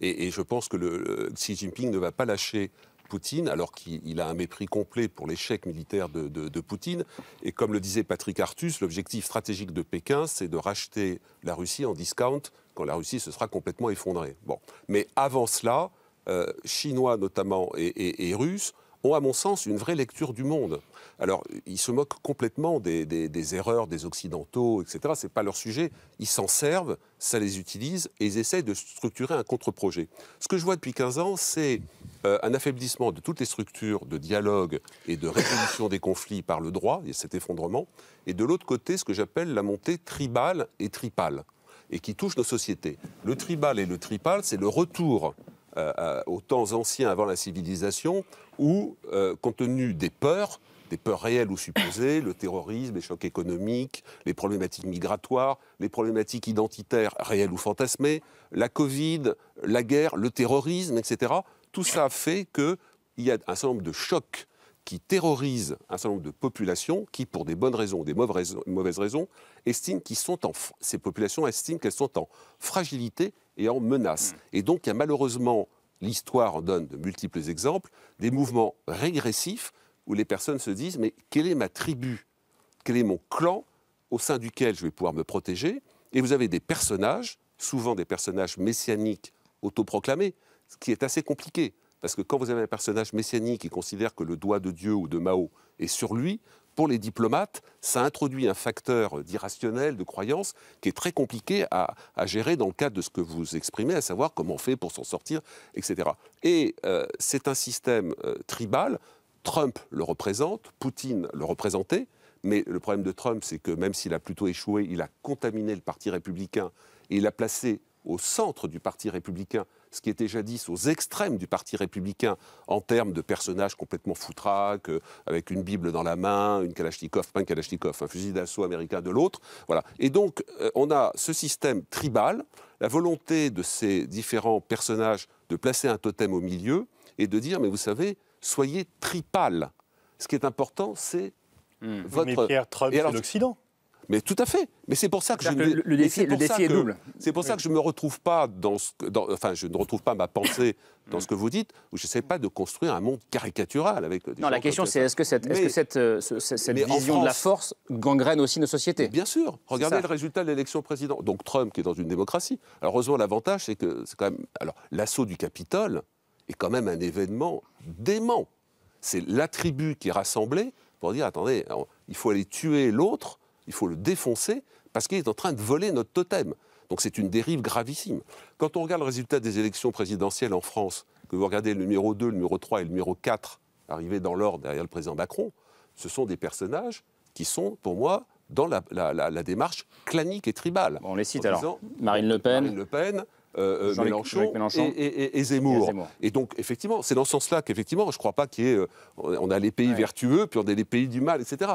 et, je pense que Xi Jinping ne va pas lâcher. Poutine, alors qu'il a un mépris complet pour l'échec militaire de, de, Poutine. Et comme le disait Patrick Artus, l'objectif stratégique de Pékin, c'est de racheter la Russie en discount quand la Russie se sera complètement effondrée. Bon. Mais avant cela, euh, chinois notamment et, russes ont, à mon sens, une vraie lecture du monde. Alors, ils se moquent complètement des, erreurs des Occidentaux, etc. Ce n'est pas leur sujet. Ils s'en servent, ça les utilise, et ils essayent de structurer un contre-projet. Ce que je vois depuis 15 ans, c'est euh, un affaiblissement de toutes les structures de dialogue et de résolution des conflits par le droit, il cet effondrement, et de l'autre côté, ce que j'appelle la montée tribale et tripale, et qui touche nos sociétés. Le tribal et le tripale, c'est le retour euh, aux temps anciens avant la civilisation, où, euh, compte tenu des peurs, des peurs réelles ou supposées, le terrorisme, les chocs économiques, les problématiques migratoires, les problématiques identitaires réelles ou fantasmées, la Covid, la guerre, le terrorisme, etc. Tout ça fait qu'il y a un certain nombre de chocs qui terrorisent un certain nombre de populations qui, pour des bonnes raisons ou des mauvaises raisons, estiment sont en, ces populations estiment qu'elles sont en fragilité et en menace. Mm. Et donc, il y a malheureusement, l'histoire en donne de multiples exemples, des mouvements régressifs où les personnes se disent mais quelle est ma tribu Quel est mon clan au sein duquel je vais pouvoir me protéger Et vous avez des personnages, souvent des personnages messianiques autoproclamés, ce qui est assez compliqué. Parce que quand vous avez un personnage messianique qui considère que le doigt de Dieu ou de Mao est sur lui, pour les diplomates, ça introduit un facteur d'irrationnel, de croyance, qui est très compliqué à, gérer dans le cadre de ce que vous exprimez, à savoir comment on fait pour s'en sortir, etc. Et euh, c'est un système euh, tribal. Trump le représente, Poutine le représentait, mais le problème de Trump, c'est que même s'il a plutôt échoué, il a contaminé le Parti républicain et il a placé au centre du Parti républicain ce qui était jadis aux extrêmes du Parti républicain en termes de personnages complètement foutraques, euh, avec une Bible dans la main, une Kalachnikov, pas une Kalachnikov, un fusil d'assaut américain de l'autre. Voilà. Et donc, euh, on a ce système tribal, la volonté de ces différents personnages de placer un totem au milieu et de dire, mais vous savez, soyez tripal. Ce qui est important, c'est hmm. Votre... Mais Pierre Trump, c'est l'Occident. Mais tout à fait. Mais c'est pour ça que je le, défi, le défi est double. C'est pour ça que je me retrouve pas dans ce, dans, enfin, je ne retrouve pas ma pensée dans mm. ce que vous dites, où je n'essaie pas de construire un monde caricatural avec. non, la question c'est est-ce que cette, est euh, -ce que cette, cette vision de la force gangrène aussi nos sociétés Bien sûr. Regardez le résultat de l'élection présidentielle. Donc Trump qui est dans une démocratie. Alors heureusement l'avantage c'est que c'est quand même alors l'assaut du Capitole est quand même un événement dément. C'est l'attribut qui est rassemblé pour dire attendez, il faut aller tuer l'autre il faut le défoncer parce qu'il est en train de voler notre totem. Donc c'est une dérive gravissime. Quand on regarde le résultat des élections présidentielles en France, que vous regardez le numéro 2, le numéro 3 et le numéro 4 arrivés dans l'ordre derrière le président Macron, ce sont des personnages qui sont, pour moi, dans la, démarche clanique et tribale. on les cite alors. Marine Le Pen. Marine Le Pen, euh, euh, Mélenchon, et, Zemmour. et, donc, effectivement, c'est dans ce sens-là qu'effectivement, je ne crois pas qu'on euh, a les pays vertueux, puis on a les pays du mal, etc.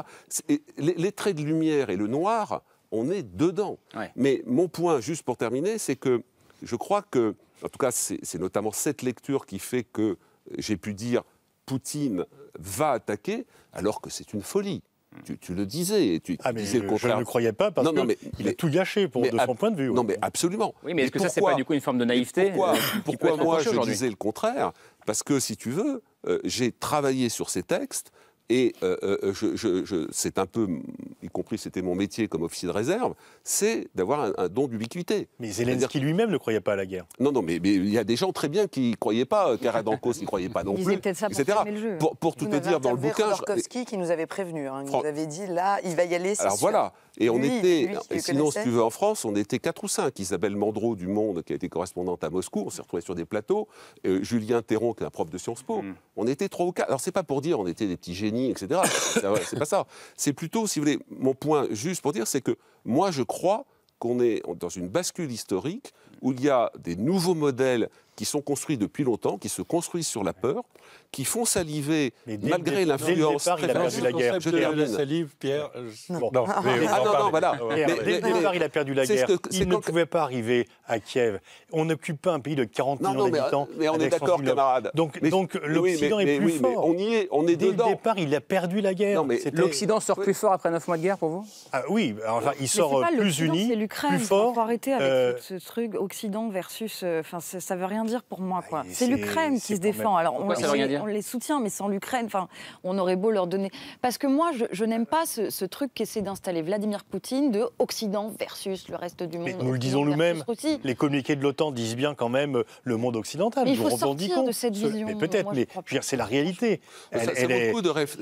Les, traits de lumière et le noir, on est dedans. Mais mon point, juste pour terminer, c'est que je crois que, en tout cas, c'est notamment cette lecture qui fait que j'ai pu dire Poutine va attaquer, alors que c'est une folie tu, tu, le disais. Tu, ah, mais disais le contraire. je ne le croyais pas parce qu'il a tout gâché pour, de son point de vue. Non, mais absolument. Oui, mais est-ce que ça, c'est pas du coup une forme de naïveté Pourquoi, euh, pourquoi moi, je disais le contraire Parce que, si tu veux, euh, j'ai travaillé sur ces textes et euh, euh, je, c'est un peu, y compris c'était mon métier comme officier de réserve, c'est d'avoir un, don d'ubiquité. Mais Zelensky lui-même ne croyait pas à la guerre. Non, non, mais il y a des gens très bien qui ne croyaient pas, euh, Karadankos n'y croyait pas non plus, ça pour etc. Le Pour, tout te dire, dans le bouquin... qui nous avait prévenu, il hein, nous avait dit, là, il va y aller, Alors voilà, et on était, euh, sinon, si tu veux, en France, on était quatre ou cinq. Isabelle Mandreau du Monde, qui a été correspondante à Moscou, on s'est retrouvés sur des plateaux. Euh, Julien Théron, qui est un prof de Sciences Po. Hmm. On était trois ou quatre. Alors, c'est pas pour dire on était des petits génies, etc. c'est pas ça. C'est plutôt, si vous voulez, mon point juste pour dire, c'est que moi, je crois qu'on est dans une bascule historique où il y a des nouveaux modèles qui sont construits depuis longtemps, qui se construisent sur la peur, qui font saliver malgré l'influence. il a perdu la guerre. Je la salive, Pierre. Dès le départ, il a perdu la guerre. Il ne pouvait pas arriver à Kiev. On n'occupe pas un pays de 40 millions d'habitants. Mais on est d'accord, camarade. Donc, donc l'Occident est plus fort. On y est, on est Dès le départ, il a perdu la guerre. L'Occident sort plus fort après 9 mois de guerre pour vous ah Oui, enfin, il sort euh, plus uni, plus fort. Il arrêter avec euh, ce truc Occident versus. Euh, enfin, ça veut rien dire pour moi. Quoi. C'est l'Ukraine qui se défend. Alors on, les soutient, mais sans l'Ukraine, enfin, on aurait beau leur donner. Parce que moi, je, n'aime pas ce, ce truc qu'essaie d'installer Vladimir Poutine de Occident versus le reste du monde. Mais nous le disons nous-mêmes. Les communiqués de l'OTAN disent bien quand même euh, le monde occidental. Mais il faut sortir de cette vision. Mais peut-être, mais c'est la réalité. Elle,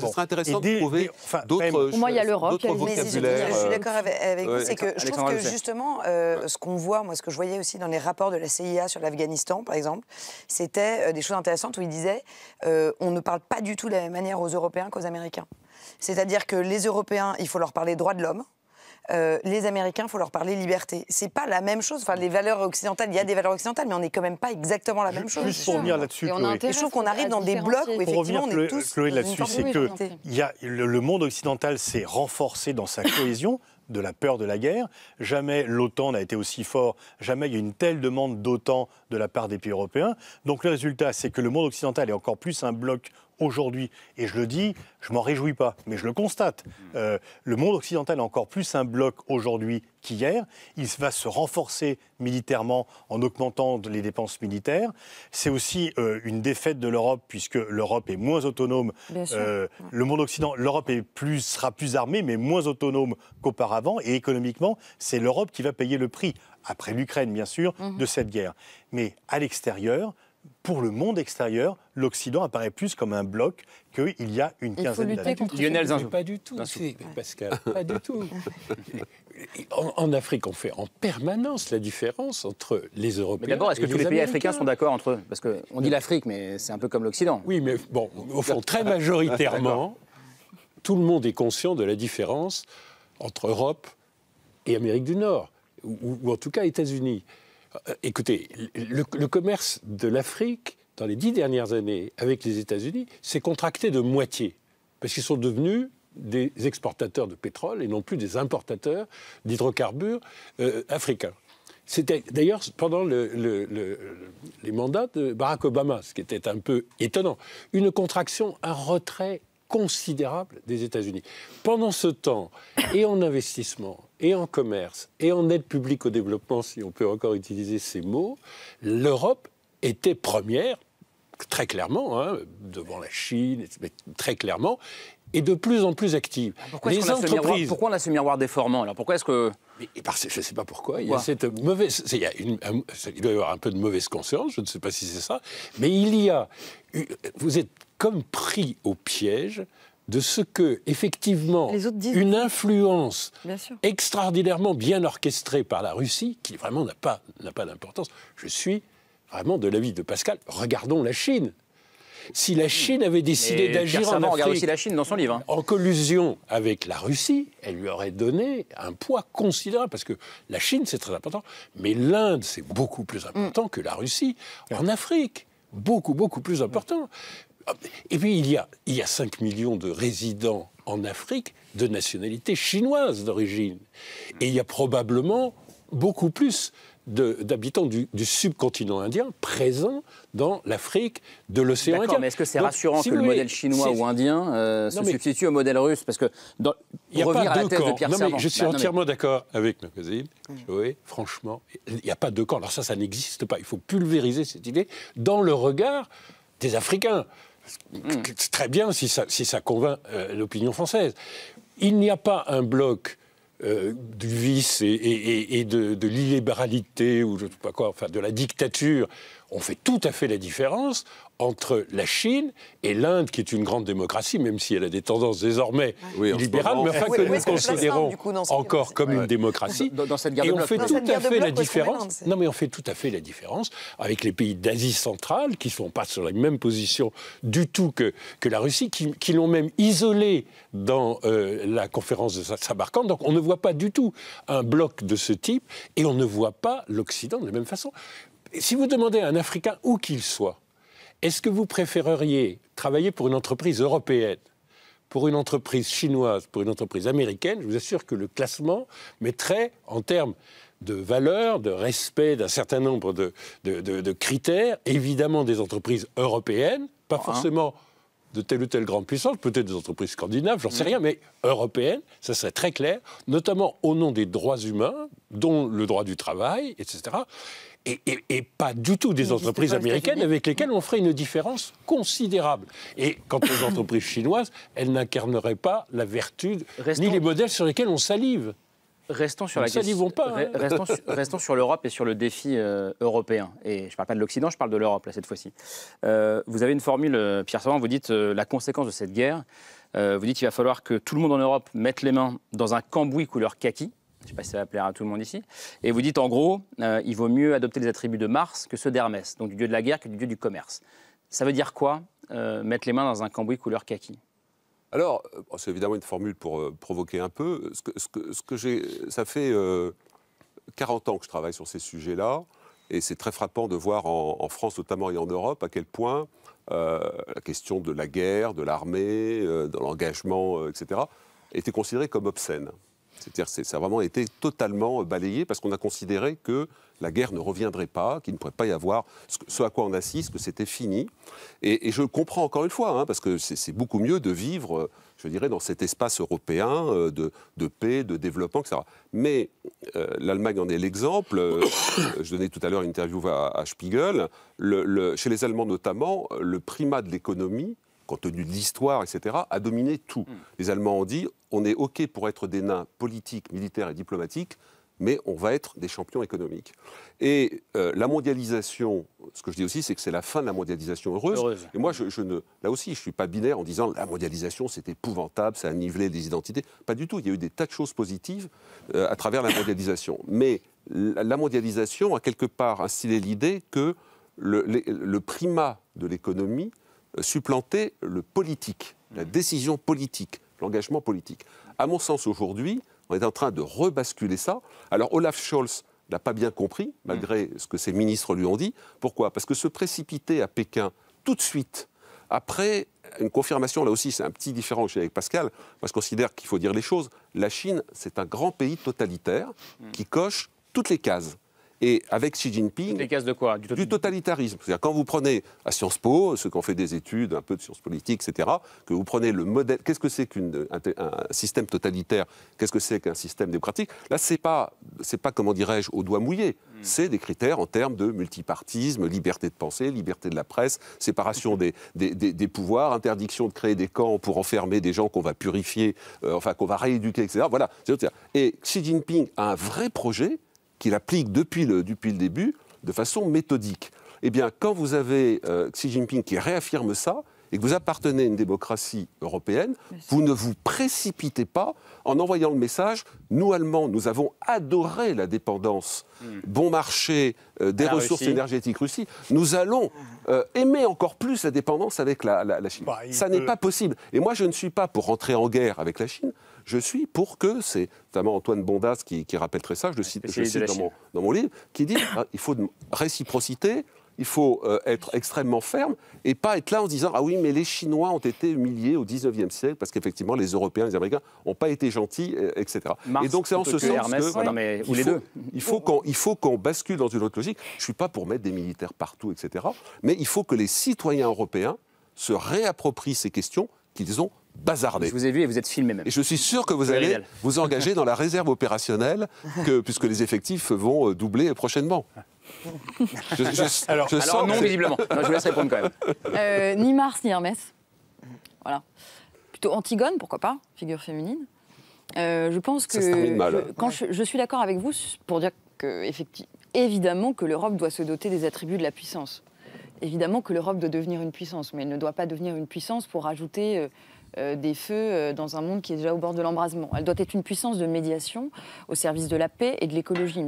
serait intéressant de trouver d'autres. Pour moi, il y a l'Europe. Euh, je suis d'accord avec, vous. C'est que je trouve que justement, euh, ce qu'on voit, moi, ce que je voyais aussi dans les rapports de la CIA sur l'Afghanistan, exemple, c'était euh, des choses intéressantes où il disait euh, on ne parle pas du tout de la même manière aux Européens qu'aux Américains. C'est-à-dire que les Européens, il faut leur parler droit de l'homme. Euh, les Américains, il faut leur parler liberté. C'est pas la même chose. Enfin, les valeurs occidentales, il y a des valeurs occidentales, mais on n'est quand même pas exactement la même chose. Juste pour revenir là-dessus, je trouve qu'on arrive dans des blocs où effectivement on est tous. Chloé, là-dessus, c'est que y a, le monde occidental s'est renforcé dans sa cohésion de la peur de la guerre. Jamais l'OTAN n'a été aussi fort, jamais il y a une telle demande d'OTAN de la part des pays européens. Donc le résultat, c'est que le monde occidental est encore plus un bloc aujourd'hui. Et je le dis, je m'en réjouis pas, mais je le constate. Mmh. Euh, le monde occidental est encore plus un bloc aujourd'hui qu'hier. Il va se renforcer militairement en augmentant les dépenses militaires. C'est aussi euh, une défaite de l'Europe puisque l'Europe est moins autonome. Euh, le monde occidental, l'Europe plus, sera plus armée mais moins autonome qu'auparavant. Et économiquement, c'est l'Europe qui va payer le prix après l'Ukraine bien sûr, mmh. de cette guerre. Mais à l'extérieur, pour le monde extérieur, l'Occident apparaît plus comme un bloc qu'il y a une quinzaine d'années. Lionel Zinjou. Pas du tout, Pascal, pas du tout. En, Afrique, on fait en permanence la différence entre les Européens. D'abord, est-ce que tous les, pays africains sont d'accord entre eux Parce qu'on dit l'Afrique, mais c'est un peu comme l'Occident. Oui, mais bon, au fond, très majoritairement, tout le monde est conscient de la différence entre Europe et Amérique du Nord, ou en tout cas États-Unis. Euh, écoutez, le, commerce de l'Afrique, dans les dix dernières années, avec les États-Unis, s'est contracté de moitié. Parce qu'ils sont devenus des exportateurs de pétrole et non plus des importateurs d'hydrocarbures euh, africains. C'était d'ailleurs pendant les mandats de Barack Obama, ce qui était un peu étonnant. Une contraction, un retrait considérable des États-Unis. Pendant ce temps, et en investissement, et en commerce et en aide publique au développement, si on peut encore utiliser ces mots, l'Europe était première, très clairement, hein, devant la Chine, très clairement, et de plus en plus active. Ah, pourquoi, Les on entreprises... pourquoi a ce miroir déformant Alors pourquoi est-ce que et parce, je ne sais pas pourquoi, il y a cette mauvaise. il, doit y avoir un peu de mauvaise conscience, je ne sais pas si c'est ça, mais il y a. Vous êtes comme pris au piège de ce que, effectivement, une influence extraordinairement bien orchestrée par la Russie, qui vraiment n'a pas, pas d'importance, je suis vraiment de l'avis de Pascal, regardons la Chine. Si la Chine avait décidé d'agir en Afrique, la Chine dans son livre, hein. en collusion avec la Russie, elle lui aurait donné un poids considérable parce que la Chine c'est très important, mais l'Inde c'est beaucoup plus important mm. que la Russie en Afrique, beaucoup beaucoup plus important. Et puis, il y, a, il 5 millions de résidents en Afrique de nationalité chinoise d'origine. Et il y a probablement beaucoup plus d'habitants du, subcontinent indien présents dans l'Afrique de l'océan Indien. Mais est-ce que c'est rassurant que le modèle chinois ou indien euh, se substitue au modèle russe Parce que dans... il y a pas deux camps. non, mais je suis entièrement d'accord avec ma cousine. franchement, il n'y a pas deux camps. Alors ça, ça n'existe pas. Il faut pulvériser cette idée dans le regard des Africains. Mm. C'est très bien si ça, convainc euh, l'opinion française. Il n'y a pas un bloc euh, du vice et, de, de ou je sais pas quoi, de la dictature. On fait tout à fait la différence entre la Chine et l'Inde, qui est une grande démocratie, même si elle a des tendances désormais libérales, mais enfin que nous considérons encore comme une démocratie. Dans, cette guerre et on fait tout à fait la différence. Non, mais on fait tout à fait la différence avec les pays d'Asie centrale, qui ne sont pas sur la même position du tout que, la Russie, qui, l'ont même isolé dans euh, la conférence de Samarkand. Donc on ne voit pas du tout un bloc de ce type, et on ne voit pas l'Occident de la même façon. Si vous demandez à un Africain où qu'il soit, est-ce que vous préféreriez travailler pour une entreprise européenne pour une entreprise chinoise, pour une entreprise américaine, je vous assure que le classement mettrait, en termes de valeur, de respect d'un certain nombre de, critères, évidemment des entreprises européennes, pas ah. forcément de telle ou telle grande puissance, peut-être des entreprises scandinaves, j'en sais mm. rien, mais européennes, ça serait très clair, notamment au nom des droits humains, dont le droit du travail, etc et, pas du tout des entreprises américaines avec lesquelles on ferait une différence considérable. Et quant aux entreprises chinoises, elles n'incarneraient pas la vertu ni les modèles sur lesquels on salive. Restons sur, la question... pas, hein. sur, l'Europe et sur le défi euh, européen. Et je ne parle pas de l'Occident, je parle de l'Europe, cette fois-ci. Euh, vous avez une formule, euh, Pierre Savant, vous dites la conséquence de cette guerre, vous dites qu'il va falloir que tout le monde en Europe mette les mains dans un cambouis couleur kaki, je ne sais pas si ça va plaire à tout le monde ici. Et vous dites en gros, euh, il vaut mieux adopter les attributs de Mars que ceux d'Hermès, donc du dieu de la guerre que du dieu du commerce. Ça veut dire quoi euh, mettre les mains dans un cambouis couleur kaki Alors, euh, c'est évidemment une formule pour provoquer un peu. Ce que, ce que, j'ai, ça fait 40 ans que je travaille sur ces sujets-là, et c'est très frappant de voir en, en, France notamment et en Europe à quel point la question de la guerre, de l'armée, de l'engagement, etc., était considérée comme obscène. C'est-à-dire ça a vraiment été totalement euh, balayé parce qu'on a considéré que la guerre ne reviendrait pas, qu'il ne pourrait pas y avoir ce à quoi on assiste, que c'était fini. Et, je comprends encore une fois, hein, parce que c'est beaucoup mieux de vivre, euh, je dirais, dans cet espace européen euh, de, paix, de développement, etc. Mais l'Allemagne en est l'exemple. je donnais tout à l'heure une interview à, Spiegel. chez les Allemands notamment, le primat de l'économie compte tenu de l'histoire, etc., a dominé tout. Hmm. Les Allemands ont dit on est OK pour être des nains politiques, militaires et diplomatiques, mais on va être des champions économiques. Et euh, la mondialisation, ce que je dis aussi, c'est que c'est la fin de la mondialisation heureuse. Et moi, je, ne, là aussi, je ne suis pas binaire en disant la mondialisation, c'est épouvantable, ça a nivelé des identités. Pas du tout. Il y a eu des tas de choses positives euh, à travers la mondialisation. Mais la mondialisation a quelque part instillé l'idée que le, le primat de l'économie supplanter le politique, la mmh. décision politique, l'engagement politique. À mon sens, aujourd'hui, on est en train de rebasculer ça. Alors Olaf Scholz n'a pas bien compris, mmh. malgré ce que ses ministres lui ont dit. Pourquoi Parce que se précipiter à Pékin tout de suite, après une confirmation, là aussi c'est un petit différent que j'ai avec Pascal, parce qu'on considère qu'il faut dire les choses, la Chine, c'est un grand pays totalitaire mmh. qui coche toutes les cases et avec Xi Jinping. Les cases de quoi du, totalitarisme. C'est-à-dire quand vous prenez à Sciences Po, ceux qui ont fait des études, un peu de sciences politiques, etc., que vous prenez le modèle, qu'est-ce que c'est qu'un système totalitaire, qu'est-ce que c'est qu'un système démocratique Là, c'est pas, c'est pas comment dirais-je, au doigt mouillé. Hmm. C'est des critères en termes de multipartisme, liberté de pensée, liberté de la presse, séparation des, des, pouvoirs, interdiction de créer des camps pour enfermer des gens qu'on va purifier, euh, enfin qu'on va rééduquer, etc. Voilà. Et Xi Jinping a un vrai projet qu'il applique depuis le, début de façon méthodique. Eh bien, quand vous avez euh, Xi Jinping qui réaffirme ça, et que vous appartenez à une démocratie européenne, vous ne vous précipitez pas en envoyant le message nous, Allemands, nous avons adoré la dépendance, hmm. bon marché euh, des ressources énergétiques Russie, nous allons euh, aimer encore plus la dépendance avec la, Chine. Bah, ça n'est pas possible. Et moi, je ne suis pas pour rentrer en guerre avec la Chine, je suis pour que, c'est notamment Antoine Bondas qui, rappelle très ça, je le cite, dans, mon, livre, qui dit hein, il faut de réciprocité, il faut euh, être extrêmement ferme et pas être là en disant Ah oui, mais les Chinois ont été humiliés au 19e siècle parce qu'effectivement, les Européens, les Américains n'ont pas été gentils, etc. et donc, c'est en ce sens que, il, faut, il faut qu'on bascule dans une autre logique. Je ne suis pas pour mettre des militaires partout, etc. Mais il faut que les citoyens européens se réapproprient ces questions qu'ils ont bazardé. Je vous ai vu et vous êtes filmé même. Et je suis sûr que vous allez vous engager dans la réserve opérationnelle, que, puisque les effectifs vont euh, doubler prochainement. Je, alors, non, visiblement. je vous laisse répondre quand même. Euh, ni Mars, ni Hermès. Voilà. Plutôt Antigone, pourquoi pas, figure féminine. Euh, je pense que. Je, hein. quand je, suis d'accord avec vous pour dire que, effectivement, évidemment, que l'Europe doit se doter des attributs de la puissance. Évidemment que l'Europe doit devenir une puissance, mais elle ne doit pas devenir une puissance pour ajouter. Euh, des feux euh, dans un monde qui est déjà au bord de l'embrasement. Elle doit être une puissance de médiation au service de la paix et de l'écologie.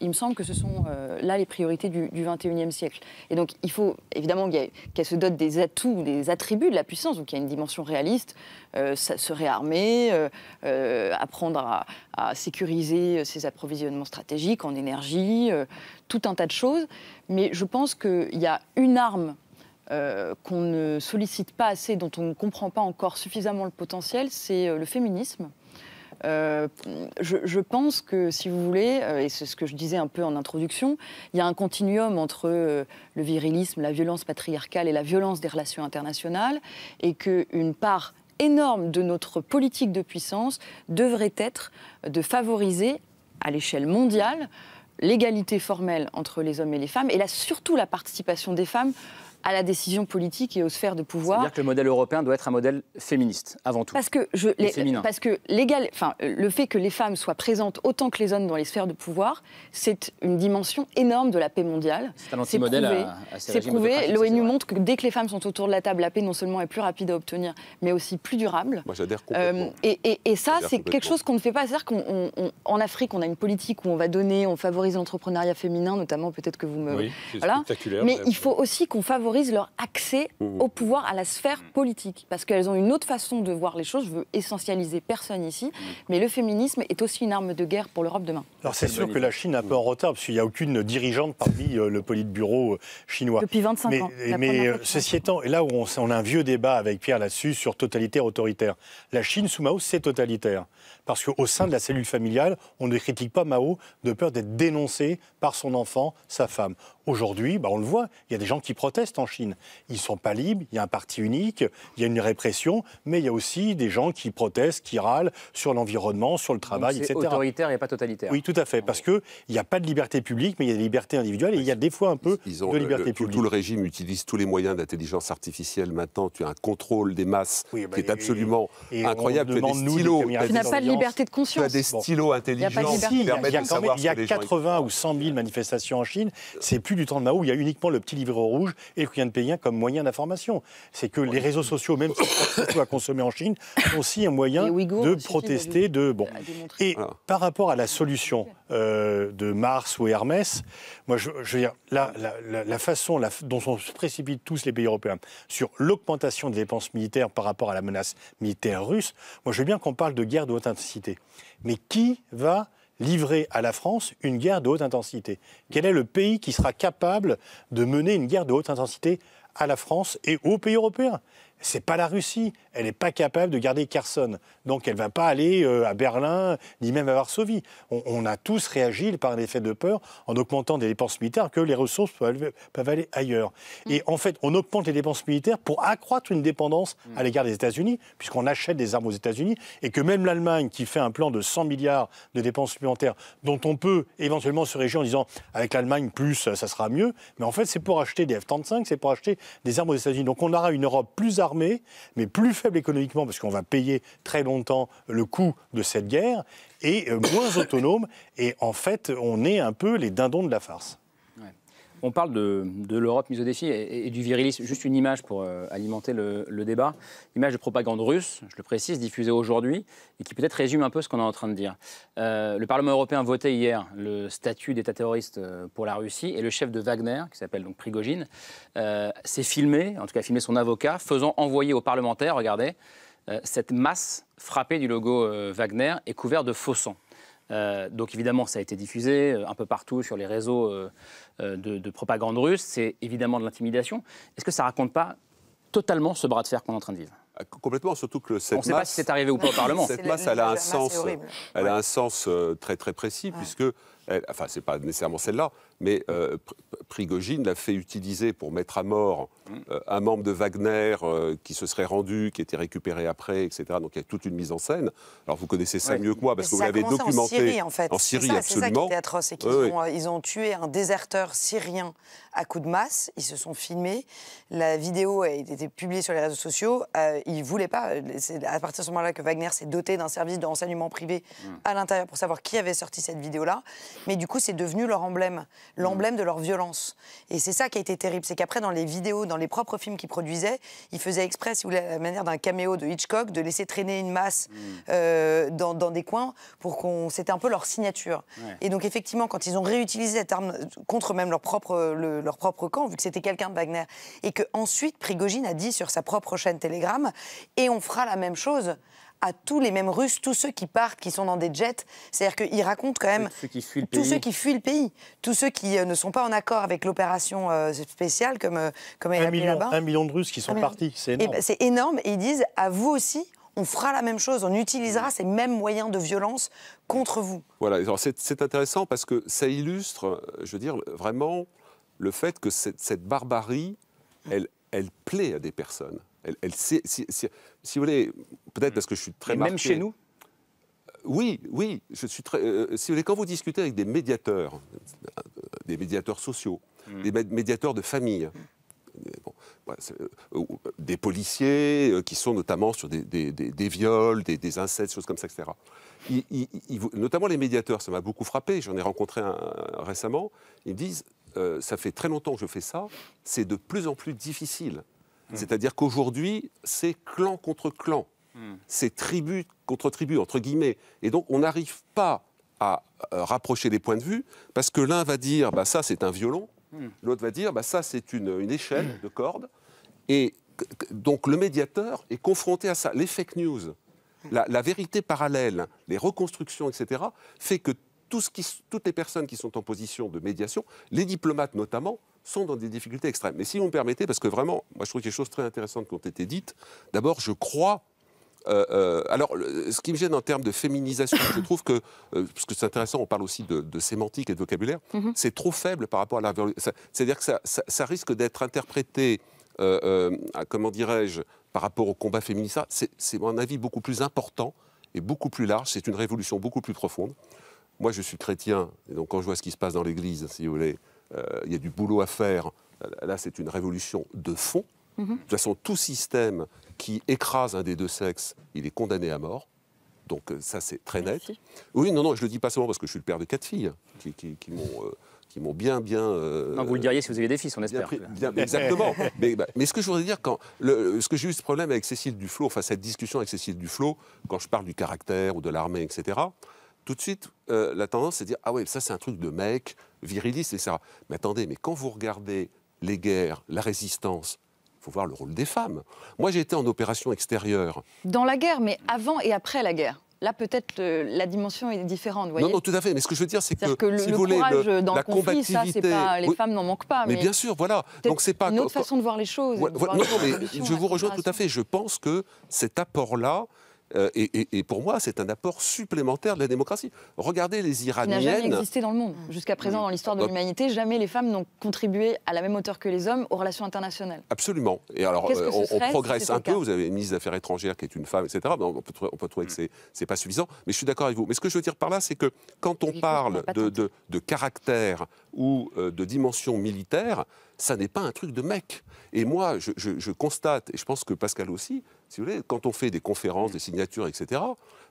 Il, me semble que ce sont euh, là les priorités du, XXIe 21e siècle. Et donc il faut évidemment qu'elle se dote des atouts, des attributs de la puissance, donc il y a une dimension réaliste, euh, se réarmer, apprendre à, sécuriser ses approvisionnements stratégiques en énergie, tout un tas de choses. Mais je pense qu'il y a une arme euh, qu'on ne sollicite pas assez, dont on ne comprend pas encore suffisamment le potentiel, c'est euh, le féminisme. Euh, je, pense que, si vous voulez, et c'est ce que je disais un peu en introduction, il y a un continuum entre le virilisme, la violence patriarcale et la violence des relations internationales, et qu'une part énorme de notre politique de puissance devrait être de favoriser, à l'échelle mondiale, l'égalité formelle entre les hommes et les femmes, et là, surtout la participation des femmes à la décision politique et aux sphères de pouvoir. C'est-à-dire que le modèle européen doit être un modèle féministe, avant tout. Parce que, je, parce que légal, enfin, le fait que les femmes soient présentes autant que les hommes dans les sphères de pouvoir, c'est une dimension énorme de la paix mondiale. C'est un modèle à, C'est prouvé. L'ONU montre que dès que les femmes sont autour de la table, la paix non seulement est plus rapide à obtenir, mais aussi plus durable. Moi, j'adhère complètement. Euh, et, ça, c'est quelque chose qu'on ne fait pas. C'est-à-dire qu'en Afrique, on a une politique où on va donner, on favorise l'entrepreneuriat féminin, notamment, peut-être que vous me. Oui, voilà. spectaculaire. Mais il faut aussi qu'on favorise leur accès mmh, mmh. au pouvoir, à la sphère mmh. politique, parce qu'elles ont une autre façon de voir les choses. Je veux essentialiser personne ici, mais le féminisme est aussi une arme de guerre pour l'Europe demain. Alors c'est sûr que la Chine a un peu en retard, parce qu'il n'y a aucune dirigeante parmi euh, le politburo euh, chinois. Depuis 25 ans. Mais euh, ceci étant, et là où on, on, a un vieux débat avec Pierre là-dessus sur totalitaire, autoritaire, la Chine sous Mao, c'est totalitaire. Parce qu'au sein de la cellule familiale, on ne critique pas Mao de peur d'être dénoncé par son enfant, sa femme. Aujourd'hui, on le voit, il y a des gens qui protestent en Chine. Ils ne sont pas libres, il y a un parti unique, il y a une répression, mais il y a aussi des gens qui protestent, qui râlent sur l'environnement, sur le travail, etc. autoritaire et pas totalitaire. Oui, tout à fait, parce qu'il n'y a pas de liberté publique, mais il y a des libertés individuelles et il y a des fois un peu ils ont de liberté tout, publique. Tout le régime utilise tous les moyens d'intelligence artificielle maintenant. Tu as un contrôle des masses qui est absolument incroyable. tu n'as pas de liberté de conscience. Tu as des stylos intelligents il y a, qui permettent de y a 80 ou 100 000 manifestations en Chine. C'est plus du temps de Mao, où il y a uniquement le petit livre rouge et le rien de payant comme moyen d'information. C'est que les réseaux sociaux, même on à consommer en Chine, sont aussi un moyen de protester. De, bon. Et par rapport à la solution euh, de Mars ou Hermès, moi, je, veux dire, la, la, façon dont on se précipite tous les pays européens sur l'augmentation des dépenses militaires par rapport à la menace militaire russe, moi, je veux bien qu'on parle de guerre de haute intensité. Mais qui va livrer à la France une guerre de haute intensité Quel est le pays qui sera capable de mener une guerre de haute intensité à la France et aux pays européens c'est pas la Russie. Elle n'est pas capable de garder Carson, Donc elle ne va pas aller euh, à Berlin, ni même à Varsovie. On, a tous réagi par un effet de peur en augmentant des dépenses militaires que les ressources peuvent, aller ailleurs. Mm. Et en fait, on augmente les dépenses militaires pour accroître une dépendance à mm. l'égard des États-Unis, puisqu'on achète des armes aux États-Unis, et que même l'Allemagne, qui fait un plan de 100 milliards de dépenses supplémentaires, dont on peut éventuellement se réjouir en disant avec l'Allemagne plus, ça sera mieux, mais en fait, c'est pour acheter des F-35, c'est pour acheter des armes aux États-Unis. Donc on aura une Europe plus armée mais plus faible économiquement parce qu'on va payer très longtemps le coût de cette guerre, et euh, moins autonome. Et en fait, on est un peu les dindons de la farce. On parle de, l'Europe mise au défi et, du virilisme. Juste une image pour euh, alimenter le, débat. image de propagande russe, je le précise, diffusée aujourd'hui et qui peut-être résume un peu ce qu'on est en train de dire. Euh, le Parlement européen votait hier le statut d'État terroriste euh, pour la Russie et le chef de Wagner, qui s'appelle donc Prigogine, s'est filmé, en tout cas filmé son avocat, faisant envoyer aux parlementaires, regardez, cette masse frappée du logo Wagner est couverte de faux sang. Euh, donc évidemment, ça a été diffusé euh, un peu partout sur les réseaux euh, de, propagande russe. C'est évidemment de l'intimidation. Est-ce que ça raconte pas totalement ce bras de fer qu'on est en train de vivre ah, Complètement, surtout que cette On ne sait pas si c'est arrivé ou pas au Parlement. Cette masse, elle a un sens, elle a un sens très très précis, puisque, enfin, c'est pas nécessairement celle-là, mais euh, Prigogine l'a fait utiliser pour mettre à mort mmh. euh, un membre de Wagner euh, qui se serait rendu, qui était récupéré après, etc. Donc il y a toute une mise en scène. Alors vous connaissez ça mieux que moi parce que vous l'avez documenté en Syrie, fait. En Syrie, absolument. C'est qui atroce, ils ont tué un déserteur syrien à coup de masse. Ils se sont filmés. La vidéo a été publiée sur les réseaux sociaux. ils ne voulaient pas. C'est à partir de ce moment-là que Wagner s'est doté d'un service de renseignement privé mmh. à l'intérieur pour savoir qui avait sorti cette vidéo-là. Mais du coup, c'est devenu leur emblème l'emblème mm. de leur violence. Et c'est ça qui a été terrible, c'est qu'après, dans les vidéos, dans les propres films qu'ils produisaient, ils faisaient exprès, si à la manière d'un caméo de Hitchcock, de laisser traîner une masse mm. euh, dans, des coins pour qu'on... C'était un peu leur signature. Et donc, effectivement, quand ils ont réutilisé cette arme euh, contre même leur propre, euh, leur propre camp, vu que c'était quelqu'un de Wagner, et qu'ensuite, ensuite Prigogine a dit sur sa propre chaîne Telegram, et on fera la même chose à tous les mêmes Russes, tous ceux qui partent, qui sont dans des jets. C'est-à-dire qu'ils racontent quand même tous ceux qui fuient le pays, tous ceux qui, euh, ne sont pas en accord avec l'opération euh, spéciale, comme, euh, comme elle là-bas. Un million de Russes qui sont partis, c'est énorme. Eh ben, c'est énorme. Et ils disent, à vous aussi, on fera la même chose, on utilisera mmh. ces mêmes moyens de violence contre vous. Voilà, c'est intéressant parce que ça illustre, je veux dire, vraiment le fait que cette, barbarie, elle, elle plaît à des personnes. Elle, si, vous voulez, peut-être mm. parce que je suis très Même chez nous euh, oui, oui, je suis très. Euh, si vous voulez, quand vous discutez avec des médiateurs, euh, des médiateurs sociaux, mm. des médiateurs de famille, des policiers qui sont notamment sur des, des, des, viols, des, incestes, choses comme ça, etc. notamment les médiateurs, ça m'a beaucoup frappé. J'en ai rencontré un, récemment. Ils disent ça fait très longtemps que je fais ça. C'est de plus en plus difficile Mm. C'est-à-dire qu'aujourd'hui, c'est clan contre clan, mm. c'est tribu contre tribu, entre guillemets. Et donc, on n'arrive pas à euh, rapprocher les points de vue parce que l'un va dire, bah, ça c'est un violon, mm. l'autre va dire, bah, ça c'est une, échelle de cordes. Et donc, le médiateur est confronté à ça. Les fake news, la, vérité parallèle, les reconstructions, etc., fait que tout toutes les personnes qui sont en position de médiation, les diplomates notamment, sont dans des difficultés extrêmes. Mais si vous me permettez, parce que vraiment, moi je trouve des choses très intéressantes qui ont été dites. D'abord, je crois euh, euh, alors, ce qui me gêne en termes de féminisation, je trouve que, euh, parce que c'est intéressant, on parle aussi de, sémantique et de vocabulaire, mhm. c'est trop faible par rapport à la. C'est-à-dire que ça, risque d'être interprété, à, comment dirais-je, par rapport au combat féministe. C'est, mon avis, beaucoup plus important et beaucoup plus large. C'est une révolution beaucoup plus profonde. Moi, je suis chrétien, et donc quand je vois ce qui se passe dans l'Église, si vous voulez, euh, il y a du boulot à faire. Là, c'est une révolution de fond. Mhm. De toute façon, tout système qui écrase un des deux sexes, il est condamné à mort. Donc euh, ça, c'est très net. Oui, non, non, je le dis pas seulement parce que je suis le père de quatre filles hein, euh, qui, m'ont... bien, bien. non, vous le diriez si vous avez des fils, on espère. exactement. Bah, mais, ce que je voudrais dire, quand ce que j'ai eu ce problème avec Cécile Duflo, enfin cette discussion avec Cécile Duflo, quand je parle du caractère ou de l'armée, etc tout de suite, euh, la tendance, c'est de dire Ah ouais, ça, c'est un truc de mec, viriliste, etc. Mais attendez, mais quand vous regardez les guerres, la résistance, il faut voir le rôle des femmes. Moi, j'ai été en opération extérieure. Dans la guerre, mais avant et après la guerre Là, peut-être euh, la dimension est différente. Voyez non, non, tout à fait. Mais ce que je veux dire, c'est que, le, si dans la le conflit, ça, pas, les femmes n'en manquent pas. Mais, bien sûr, voilà. Donc c'est pas une autre façon de voir les choses. non, non, mais je vous rejoins tout à fait. Je pense que cet apport-là, euh, et, pour moi, c'est un apport supplémentaire de la démocratie. Regardez les Iraniennes. Ça n'a jamais existé dans le monde. Mmh. Jusqu'à présent, dans mmh. l'histoire de l'humanité, jamais les femmes n'ont contribué à la même hauteur que les hommes aux relations internationales. Absolument. Et alors, euh, on, progresse un peu. Vous avez une ministre des Affaires étrangères qui est une femme, etc. on, peut, trouver que mmh. c'est n'est pas suffisant. Mais je suis d'accord avec vous. Mais ce que je veux dire par là, c'est que quand on parle de, caractère ou euh, de dimension militaire, ça n'est pas un truc de mec. Et moi, je constate, et je pense que Pascal aussi, quand on fait des conférences, mm. des signatures, etc.,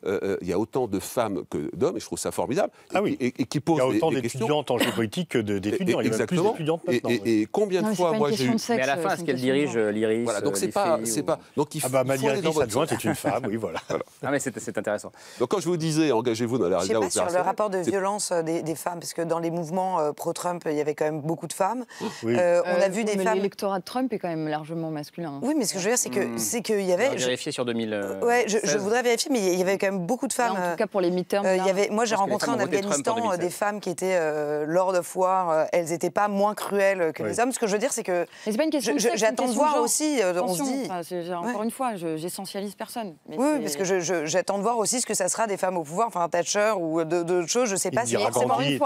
euh, euh, il y a autant de femmes que d'hommes, et je trouve ça formidable. Ah et, qui pose Il y a autant d'étudiantes en géopolitique que d'étudiants. Exactement. maintenant, et, combien de fois, moi, j'ai eu. Mais à la euh, fin, est-ce qu'elle dirige l'IRIS voilà, donc c'est pas, pas. Donc il ah, faut. Ah bah, est une femme, oui, voilà. Ah, mais c'est intéressant. Donc quand je vous disais, engagez-vous dans la Je sais pas sur le rapport de violence des, femmes, parce que dans les mouvements pro-Trump, il y avait quand même beaucoup de femmes. on a vu des femmes. L'électorat de Trump est quand même largement masculin. Hein. Oui, mais ce que je veux dire, c'est hmm. qu'il y avait vérifier sur 2000. Euh, ouais, je, voudrais vérifier, mais il y avait quand même beaucoup de femmes. en tout euh, cas pour les euh, Il y avait. moi, j'ai rencontré en Afghanistan des femmes qui étaient lors de foires. Elles n'étaient pas moins cruelles que les hommes. Ce que je veux dire, c'est que. Mais c'est pas une question. J'attends de voir aussi. on se dit. encore une fois, j'essentialise personne. oui, parce que j'attends de voir aussi ce que ça sera des femmes au pouvoir, enfin Thatcher ou d'autres choses. Je sais pas. Indira Gandhi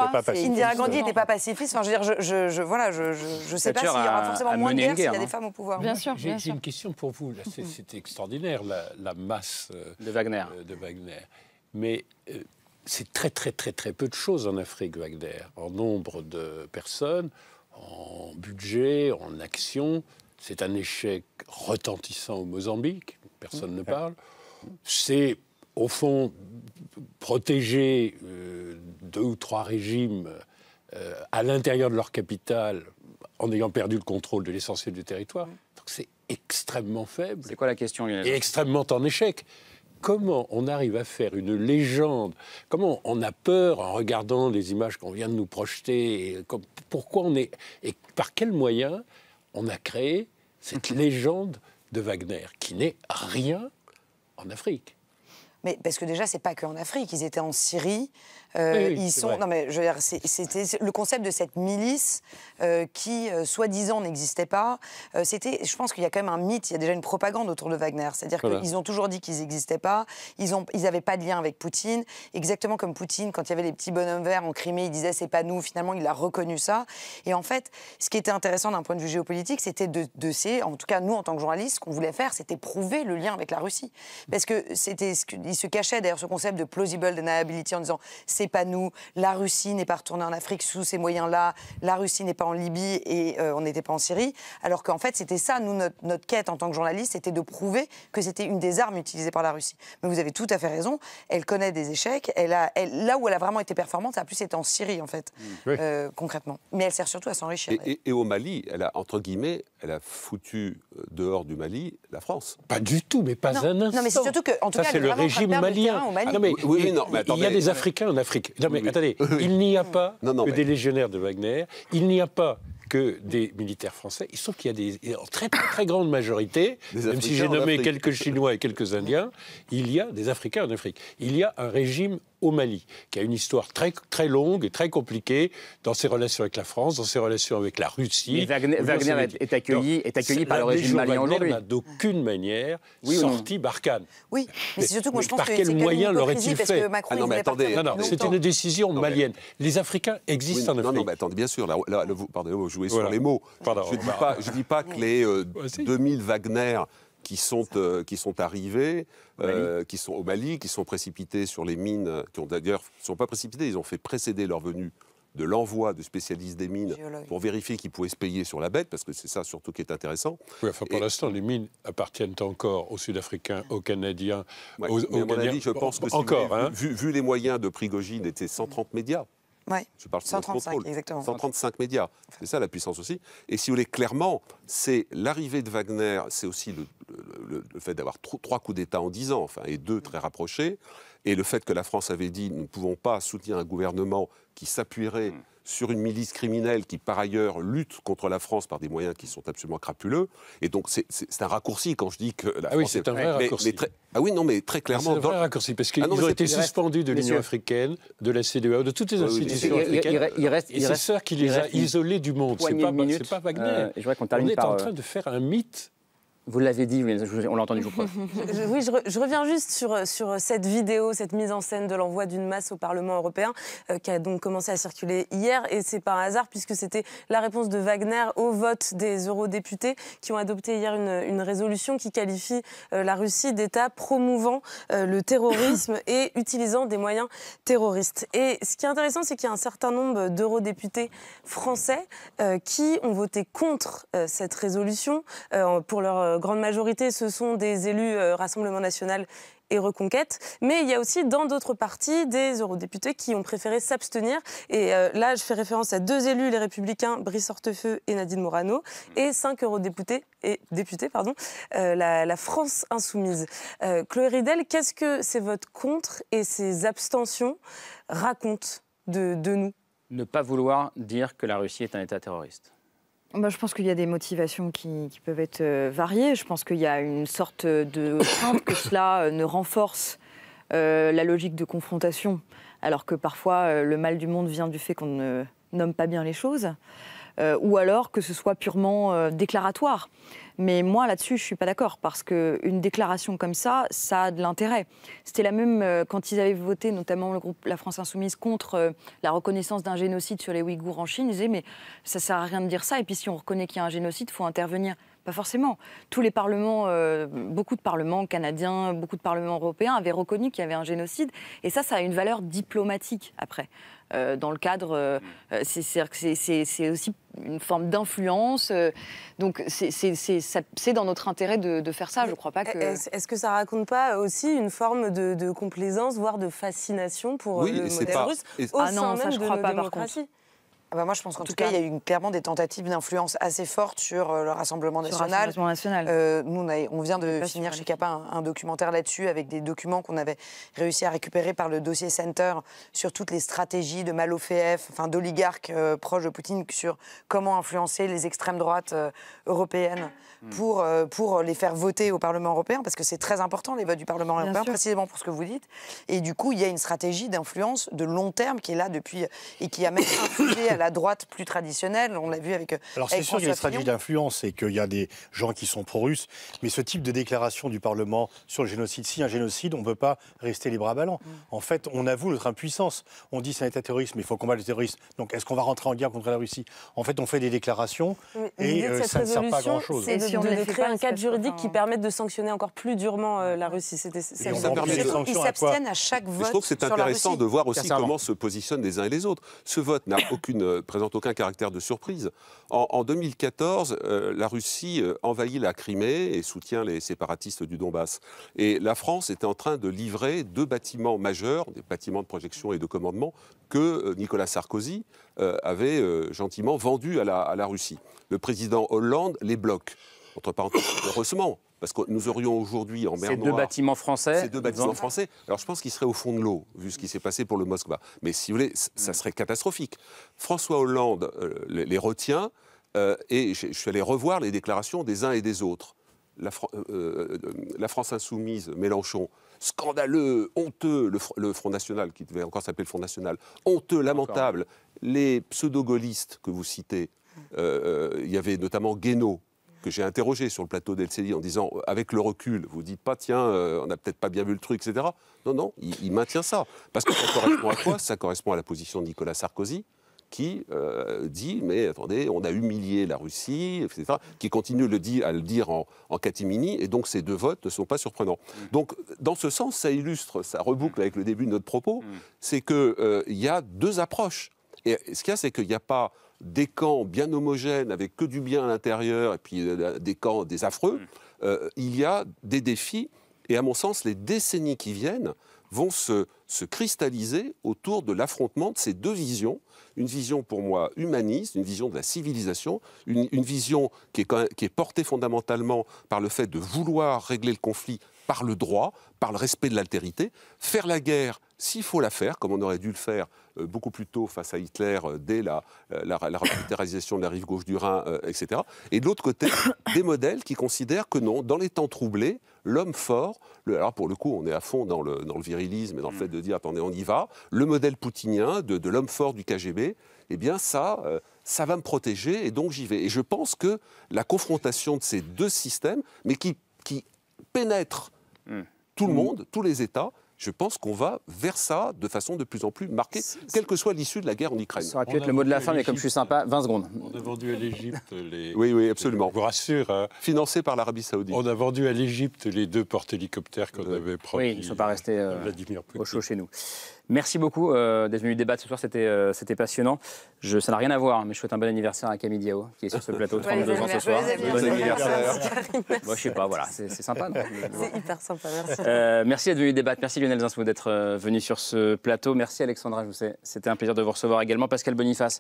Indira Gandhi n'était pas pacifiste. Enfin, je veux dire, je voilà, je sais pas s'il y aura forcément moins de guerre s'il y a des hein. femmes au pouvoir. Bien sûr. J'ai une question pour vous. C'était extraordinaire, la, masse euh, euh, de Wagner. Mais euh, c'est très, très, très, très peu de choses en Afrique, Wagner, en nombre de personnes, en budget, en action. C'est un échec retentissant au Mozambique, personne ne parle. C'est, au fond, protéger deux ou trois régimes à l'intérieur de leur capitale en ayant perdu le contrôle de l'essentiel du territoire. Donc c'est extrêmement faible. C'est quoi la question Et extrêmement en échec. Comment on arrive à faire une légende Comment on a peur en regardant les images qu'on vient de nous projeter et Pourquoi on est et par quels moyens on a créé cette légende de Wagner qui n'est rien en Afrique mais parce que déjà, c'est pas qu'en Afrique. Ils étaient en Syrie, euh, ils sont. Non, mais je veux dire, c'était le concept de cette milice euh, qui, euh, soi-disant, n'existait pas. c'était, je pense qu'il y a quand même un mythe. Il y a déjà une propagande autour de Wagner, c'est-à-dire qu'ils ont toujours dit qu'ils n'existaient pas. Ils ont, ils n'avaient pas de lien avec Poutine, exactement comme Poutine quand il y avait les petits bonhommes verts en Crimée, il disait c'est pas nous. Finalement, il a reconnu ça. Et en fait, ce qui était intéressant d'un point de vue géopolitique, c'était de, de en tout cas nous en tant que journalistes, ce qu'on voulait faire, c'était prouver le lien avec la Russie, parce que c'était, se cachait d'ailleurs ce concept de plausible deniability en disant c'est pas nous, la Russie n'est pas retournée en Afrique sous ces moyens-là, la Russie n'est pas en Libye et euh, on n'était pas en Syrie. Alors qu'en fait, c'était ça, nous, notre, quête en tant que journaliste, c'était de prouver que c'était une des armes utilisées par la Russie. Mais vous avez tout à fait raison, elle connaît des échecs, elle a, elle, là où elle a vraiment été performante, c'est plus en Syrie, en fait, euh, concrètement. Mais elle sert surtout à s'enrichir. Et, au Mali, elle a, entre guillemets, elle a foutu euh, dehors du Mali la France. Pas du tout, mais pas un instant. Non, mais c'est surtout que, en tout cas, c'est le régime malien. Ah non, mais, oui, non, il y a des Africains en Afrique non mais attendez, il n'y a pas que des légionnaires de Wagner, il n'y a pas que des militaires français. sauf qu'il y a des, en très, très, très grande majorité, même si j'ai nommé quelques Chinois et quelques Indiens, il y a des Africains en Afrique. Il y a un régime au Mali, qui a une histoire très, très longue et très compliquée dans ses relations avec la France, dans ses relations avec la Russie. Mais Wagner, est, accueilli, par le régime malien aujourd'hui. n'a d'aucune manière sorti Barkhane. Oui, mais, c'est surtout que moi je pense par que quel moyen l'aurait-il ah fait non, mais attendez, non, non, c'est une décision malienne. Les Africains existent en Afrique. Non, non, mais attendez, bien sûr, là, vous, pardonnez, jouez sur les mots. je ne dis, pas que les 2000 euh, Wagner qui sont, euh, qui sont arrivés, euh, qui sont au Mali, qui sont précipités sur les mines, euh, qui ont d'ailleurs ne sont pas précipités, ils ont fait précéder leur venue de l'envoi de spécialistes des mines pour vérifier qu'ils pouvaient se payer sur la bête, parce que c'est ça surtout qui est intéressant. Oui, pour l'instant, les mines appartiennent encore aux Sud-Africains, aux Canadiens, aux, Canadiens. je pense que encore, hein. vu, les moyens de Prigogine, c'était 130 médias. 135, 135 médias. C'est ça la puissance aussi. Et si vous voulez, clairement, c'est l'arrivée de Wagner, c'est aussi le, fait d'avoir trois coups d'État en dix ans, enfin, et deux très rapprochés, et le fait que la France avait dit nous ne pouvons pas soutenir un gouvernement qui s'appuierait. Hmm sur une milice criminelle qui, par ailleurs, lutte contre la France par des moyens qui sont absolument crapuleux. Et donc, c'est un raccourci quand je dis que la ah France oui, c'est un vrai raccourci. Ah oui, non, mais très clairement. C'est un vrai raccourci, parce ah qu'ils ont été suspendus de l'Union africaine, de la CDAO, e, de toutes les institutions africaines. Il, reste, et c'est ça qui les a isolés du monde. C'est pas, pas Wagner. Euh, on, est en train euh, de faire un mythe vous l'avez dit, on l'a entendu, je vous Oui, je, reviens juste sur, sur cette vidéo, cette mise en scène de l'envoi d'une masse au Parlement européen euh, qui a donc commencé à circuler hier. Et c'est par hasard, puisque c'était la réponse de Wagner au vote des eurodéputés qui ont adopté hier une, résolution qui qualifie euh, la Russie d'État promouvant euh, le terrorisme et utilisant des moyens terroristes. Et ce qui est intéressant, c'est qu'il y a un certain nombre d'eurodéputés français qui ont voté contre cette résolution pour leur grande majorité, ce sont des élus euh, Rassemblement national et Reconquête. Mais il y a aussi dans d'autres partis des eurodéputés qui ont préféré s'abstenir. Et euh, là, je fais référence à deux élus, les Républicains, Brice Hortefeux et Nadine Morano, et cinq eurodéputés et députés, pardon, euh, la, France insoumise. Chloé Ridel, qu'est-ce que ces votes contre et ces abstentions racontent de nous Ne pas vouloir dire que la Russie est un État terroriste. Bah, je pense qu'il y a des motivations qui, peuvent être euh, variées. Je pense qu'il y a une sorte de crainte que cela euh, ne renforce euh, la logique de confrontation, alors que parfois le mal du monde vient du fait qu'on ne nomme pas bien les choses, ou alors que ce soit purement déclaratoire. Mais moi, là-dessus, je ne suis pas d'accord parce qu'une déclaration comme ça, ça a de l'intérêt. C'était la même euh, quand ils avaient voté, notamment le groupe La France Insoumise, contre euh, la reconnaissance d'un génocide sur les Ouïghours en Chine. Ils disaient, mais ça sert à rien de dire ça. Et puis, si on reconnaît qu'il y a un génocide, il faut intervenir. Pas forcément. Tous les parlements, euh, beaucoup de parlements canadiens, beaucoup de parlements européens avaient reconnu qu'il y avait un génocide. Et ça, ça a une valeur diplomatique après. Euh, dans le cadre. Euh, mm. euh, c'est aussi une forme d'influence. Donc c'est dans notre intérêt de, faire ça. Je crois pas que. Est-ce que ça raconte pas aussi une forme de, complaisance, voire de fascination pour le modèle russe au ah sein non, ça, je crois de pas, Par ah bah, moi, je pense qu'en tout, cas, il y a eu clairement des tentatives d'influence assez fortes sur euh, le Rassemblement national. national. Euh, nous, on, on, vient de finir chez Capa un, documentaire là-dessus avec des documents qu'on avait réussi à récupérer par le dossier Center sur toutes les stratégies de Malofeev, enfin d'oligarques euh, proches de Poutine, sur comment influencer les extrêmes droites européennes hmm. pour, pour les faire voter au Parlement européen, parce que c'est très important, les votes du Parlement européen, précisément pour ce que vous dites. Et du coup, il y a une stratégie d'influence de long terme qui est là depuis et qui a même la droite plus traditionnelle. On l'a vu avec. Euh, Alors c'est sûr qu'il y a une stratégie d'influence et qu'il y a des gens qui sont pro-russes, mais ce type de déclaration du Parlement sur le génocide, si un génocide, on ne peut pas rester les bras ballants. Mm. En fait, on avoue notre impuissance. On dit c'est un état terroriste, mais il faut combattre le terroriste Donc est-ce qu'on va rentrer en guerre contre la Russie En fait, on fait des déclarations et euh, ça ne sert pas grand-chose. C'est de, créer un cadre juridique qui permette de sanctionner encore plus durement euh, la Russie. C'était Ils s'abstiennent à chaque vote. Je trouve que c'est intéressant de voir aussi comment se positionnent les uns et les autres. Ce vote n'a aucune présente aucun caractère de surprise. En, 2014, euh, la Russie euh, envahit la Crimée et soutient les séparatistes du Donbass. Et la France était en train de livrer deux bâtiments majeurs, des bâtiments de projection et de commandement, que euh, Nicolas Sarkozy avait gentiment vendus à la, à la Russie. Le président Hollande les bloque entre parenthèses, heureusement, parce que nous aurions aujourd'hui en mer Ces deux bâtiments français Ces deux bâtiments français. Alors je pense qu'ils seraient au fond de l'eau, vu ce qui s'est passé pour le Moskva. Mais si vous voulez, ça mm. serait catastrophique. François Hollande euh, les, retient, euh, et je, suis allé revoir les déclarations des uns et des autres. La, euh, la France insoumise, Mélenchon, scandaleux, honteux, le, Front National, qui devait encore s'appeler le Front National, honteux, lamentable, les pseudo-gaullistes que vous citez, il y avait notamment Guénaud, que j'ai interrogé sur le plateau d'LCI en disant, euh, avec le recul, vous dites pas, tiens, euh, on n'a peut-être pas bien vu le truc, etc. Non, non, il, maintient ça. Parce que ça correspond à quoi Ça correspond à la position de Nicolas Sarkozy, qui euh, dit mais attendez, on a humilié la Russie, etc., qui continue le dit, à le dire en, catimini, et donc ces deux votes ne sont pas surprenants. Mm. Donc, dans ce sens, ça illustre, ça reboucle avec le début de notre propos, mm. c'est qu'il il y a deux approches. Et ce qu'il y a, c'est qu'il n'y a pas des camps bien homogènes avec que du bien à l'intérieur et puis euh, des camps des affreux, mm. euh, il y a des défis et à mon sens les décennies qui viennent vont se, cristalliser autour de l'affrontement de ces deux visions. Une vision pour moi humaniste, une vision de la civilisation, une, vision qui est portée fondamentalement par le fait de vouloir régler le conflit par le droit, par le respect de l'altérité, faire la guerre s'il faut la faire, comme on aurait dû le faire euh, beaucoup plus tôt face à Hitler, euh, dès la, euh, la, de la rive gauche du Rhin, etc. Et de l'autre côté, des modèles qui considèrent que non, dans les temps troublés, l'homme fort, alors pour le coup, on est à fond dans le, virilisme et dans le mm. fait de dire, attendez, on y va, le modèle poutinien de, l'homme fort du KGB, eh bien ça, ça va me protéger et donc j'y vais. Et je pense que la confrontation de ces deux systèmes, mais qui, qui pénètrent mm. tout le monde, tous les États, je pense qu'on va vers ça de façon de plus en plus marquée, quelle que soit l'issue de la guerre en Ukraine. Ça aurait pu être le mot de la fin, mais comme je suis sympa, 20 secondes. On a vendu à l'Égypte les. oui, oui, absolument. Je vous rassure. Hein. Financé par l'Arabie Saoudite. On a vendu à l'Égypte les deux porte-hélicoptères qu'on avait promis. Oui, ils ne sont pas restés euh, au chaud chez nous. Merci beaucoup euh, d'être venu débattre ce soir, c'était euh, c'était passionnant. Je, ça n'a rien à voir, hein, mais je souhaite un bon anniversaire à Camille Diao, qui est sur ce plateau, 32 ans ce soir. Bon anniversaire. Moi, je sais pas, voilà, c'est sympa. C'est hyper sympa, merci. Euh, merci d'être venu débattre, merci Lionel Zinsou d'être euh, venu sur ce plateau, merci Alexandra je vous sais, c'était un plaisir de vous recevoir également. Pascal Boniface,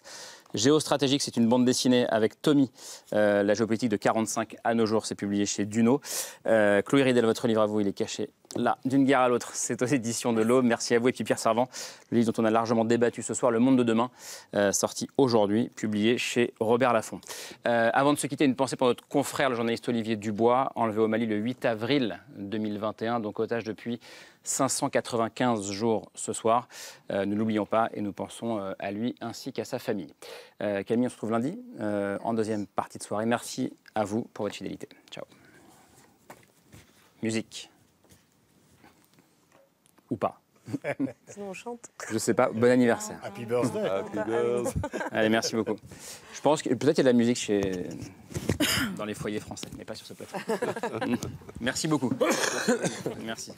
Géostratégique, c'est une bande dessinée avec Tommy, euh, la géopolitique de 45 à nos jours, c'est publié chez Duno. Chloé Ridel, votre livre à vous, il est caché Là, d'une guerre à l'autre, c'est aux éditions de l'Aube. Merci à vous et puis Pierre Servant, le livre dont on a largement débattu ce soir, Le Monde de demain, euh, sorti aujourd'hui, publié chez Robert Laffont. Euh, avant de se quitter, une pensée pour notre confrère, le journaliste Olivier Dubois, enlevé au Mali le 8 avril 2021, donc otage depuis 595 jours ce soir. Euh, ne l'oublions pas et nous pensons à lui ainsi qu'à sa famille. Camille, on se retrouve lundi en deuxième partie de soirée. Merci à vous pour votre fidélité. Ciao. Musique ou pas. Sinon on chante. Je sais pas. Bon anniversaire. Happy birthday. Happy birthday. Allez, merci beaucoup. Je pense que peut-être il y a de la musique chez dans les foyers français, mais pas sur ce plateau. merci beaucoup. merci.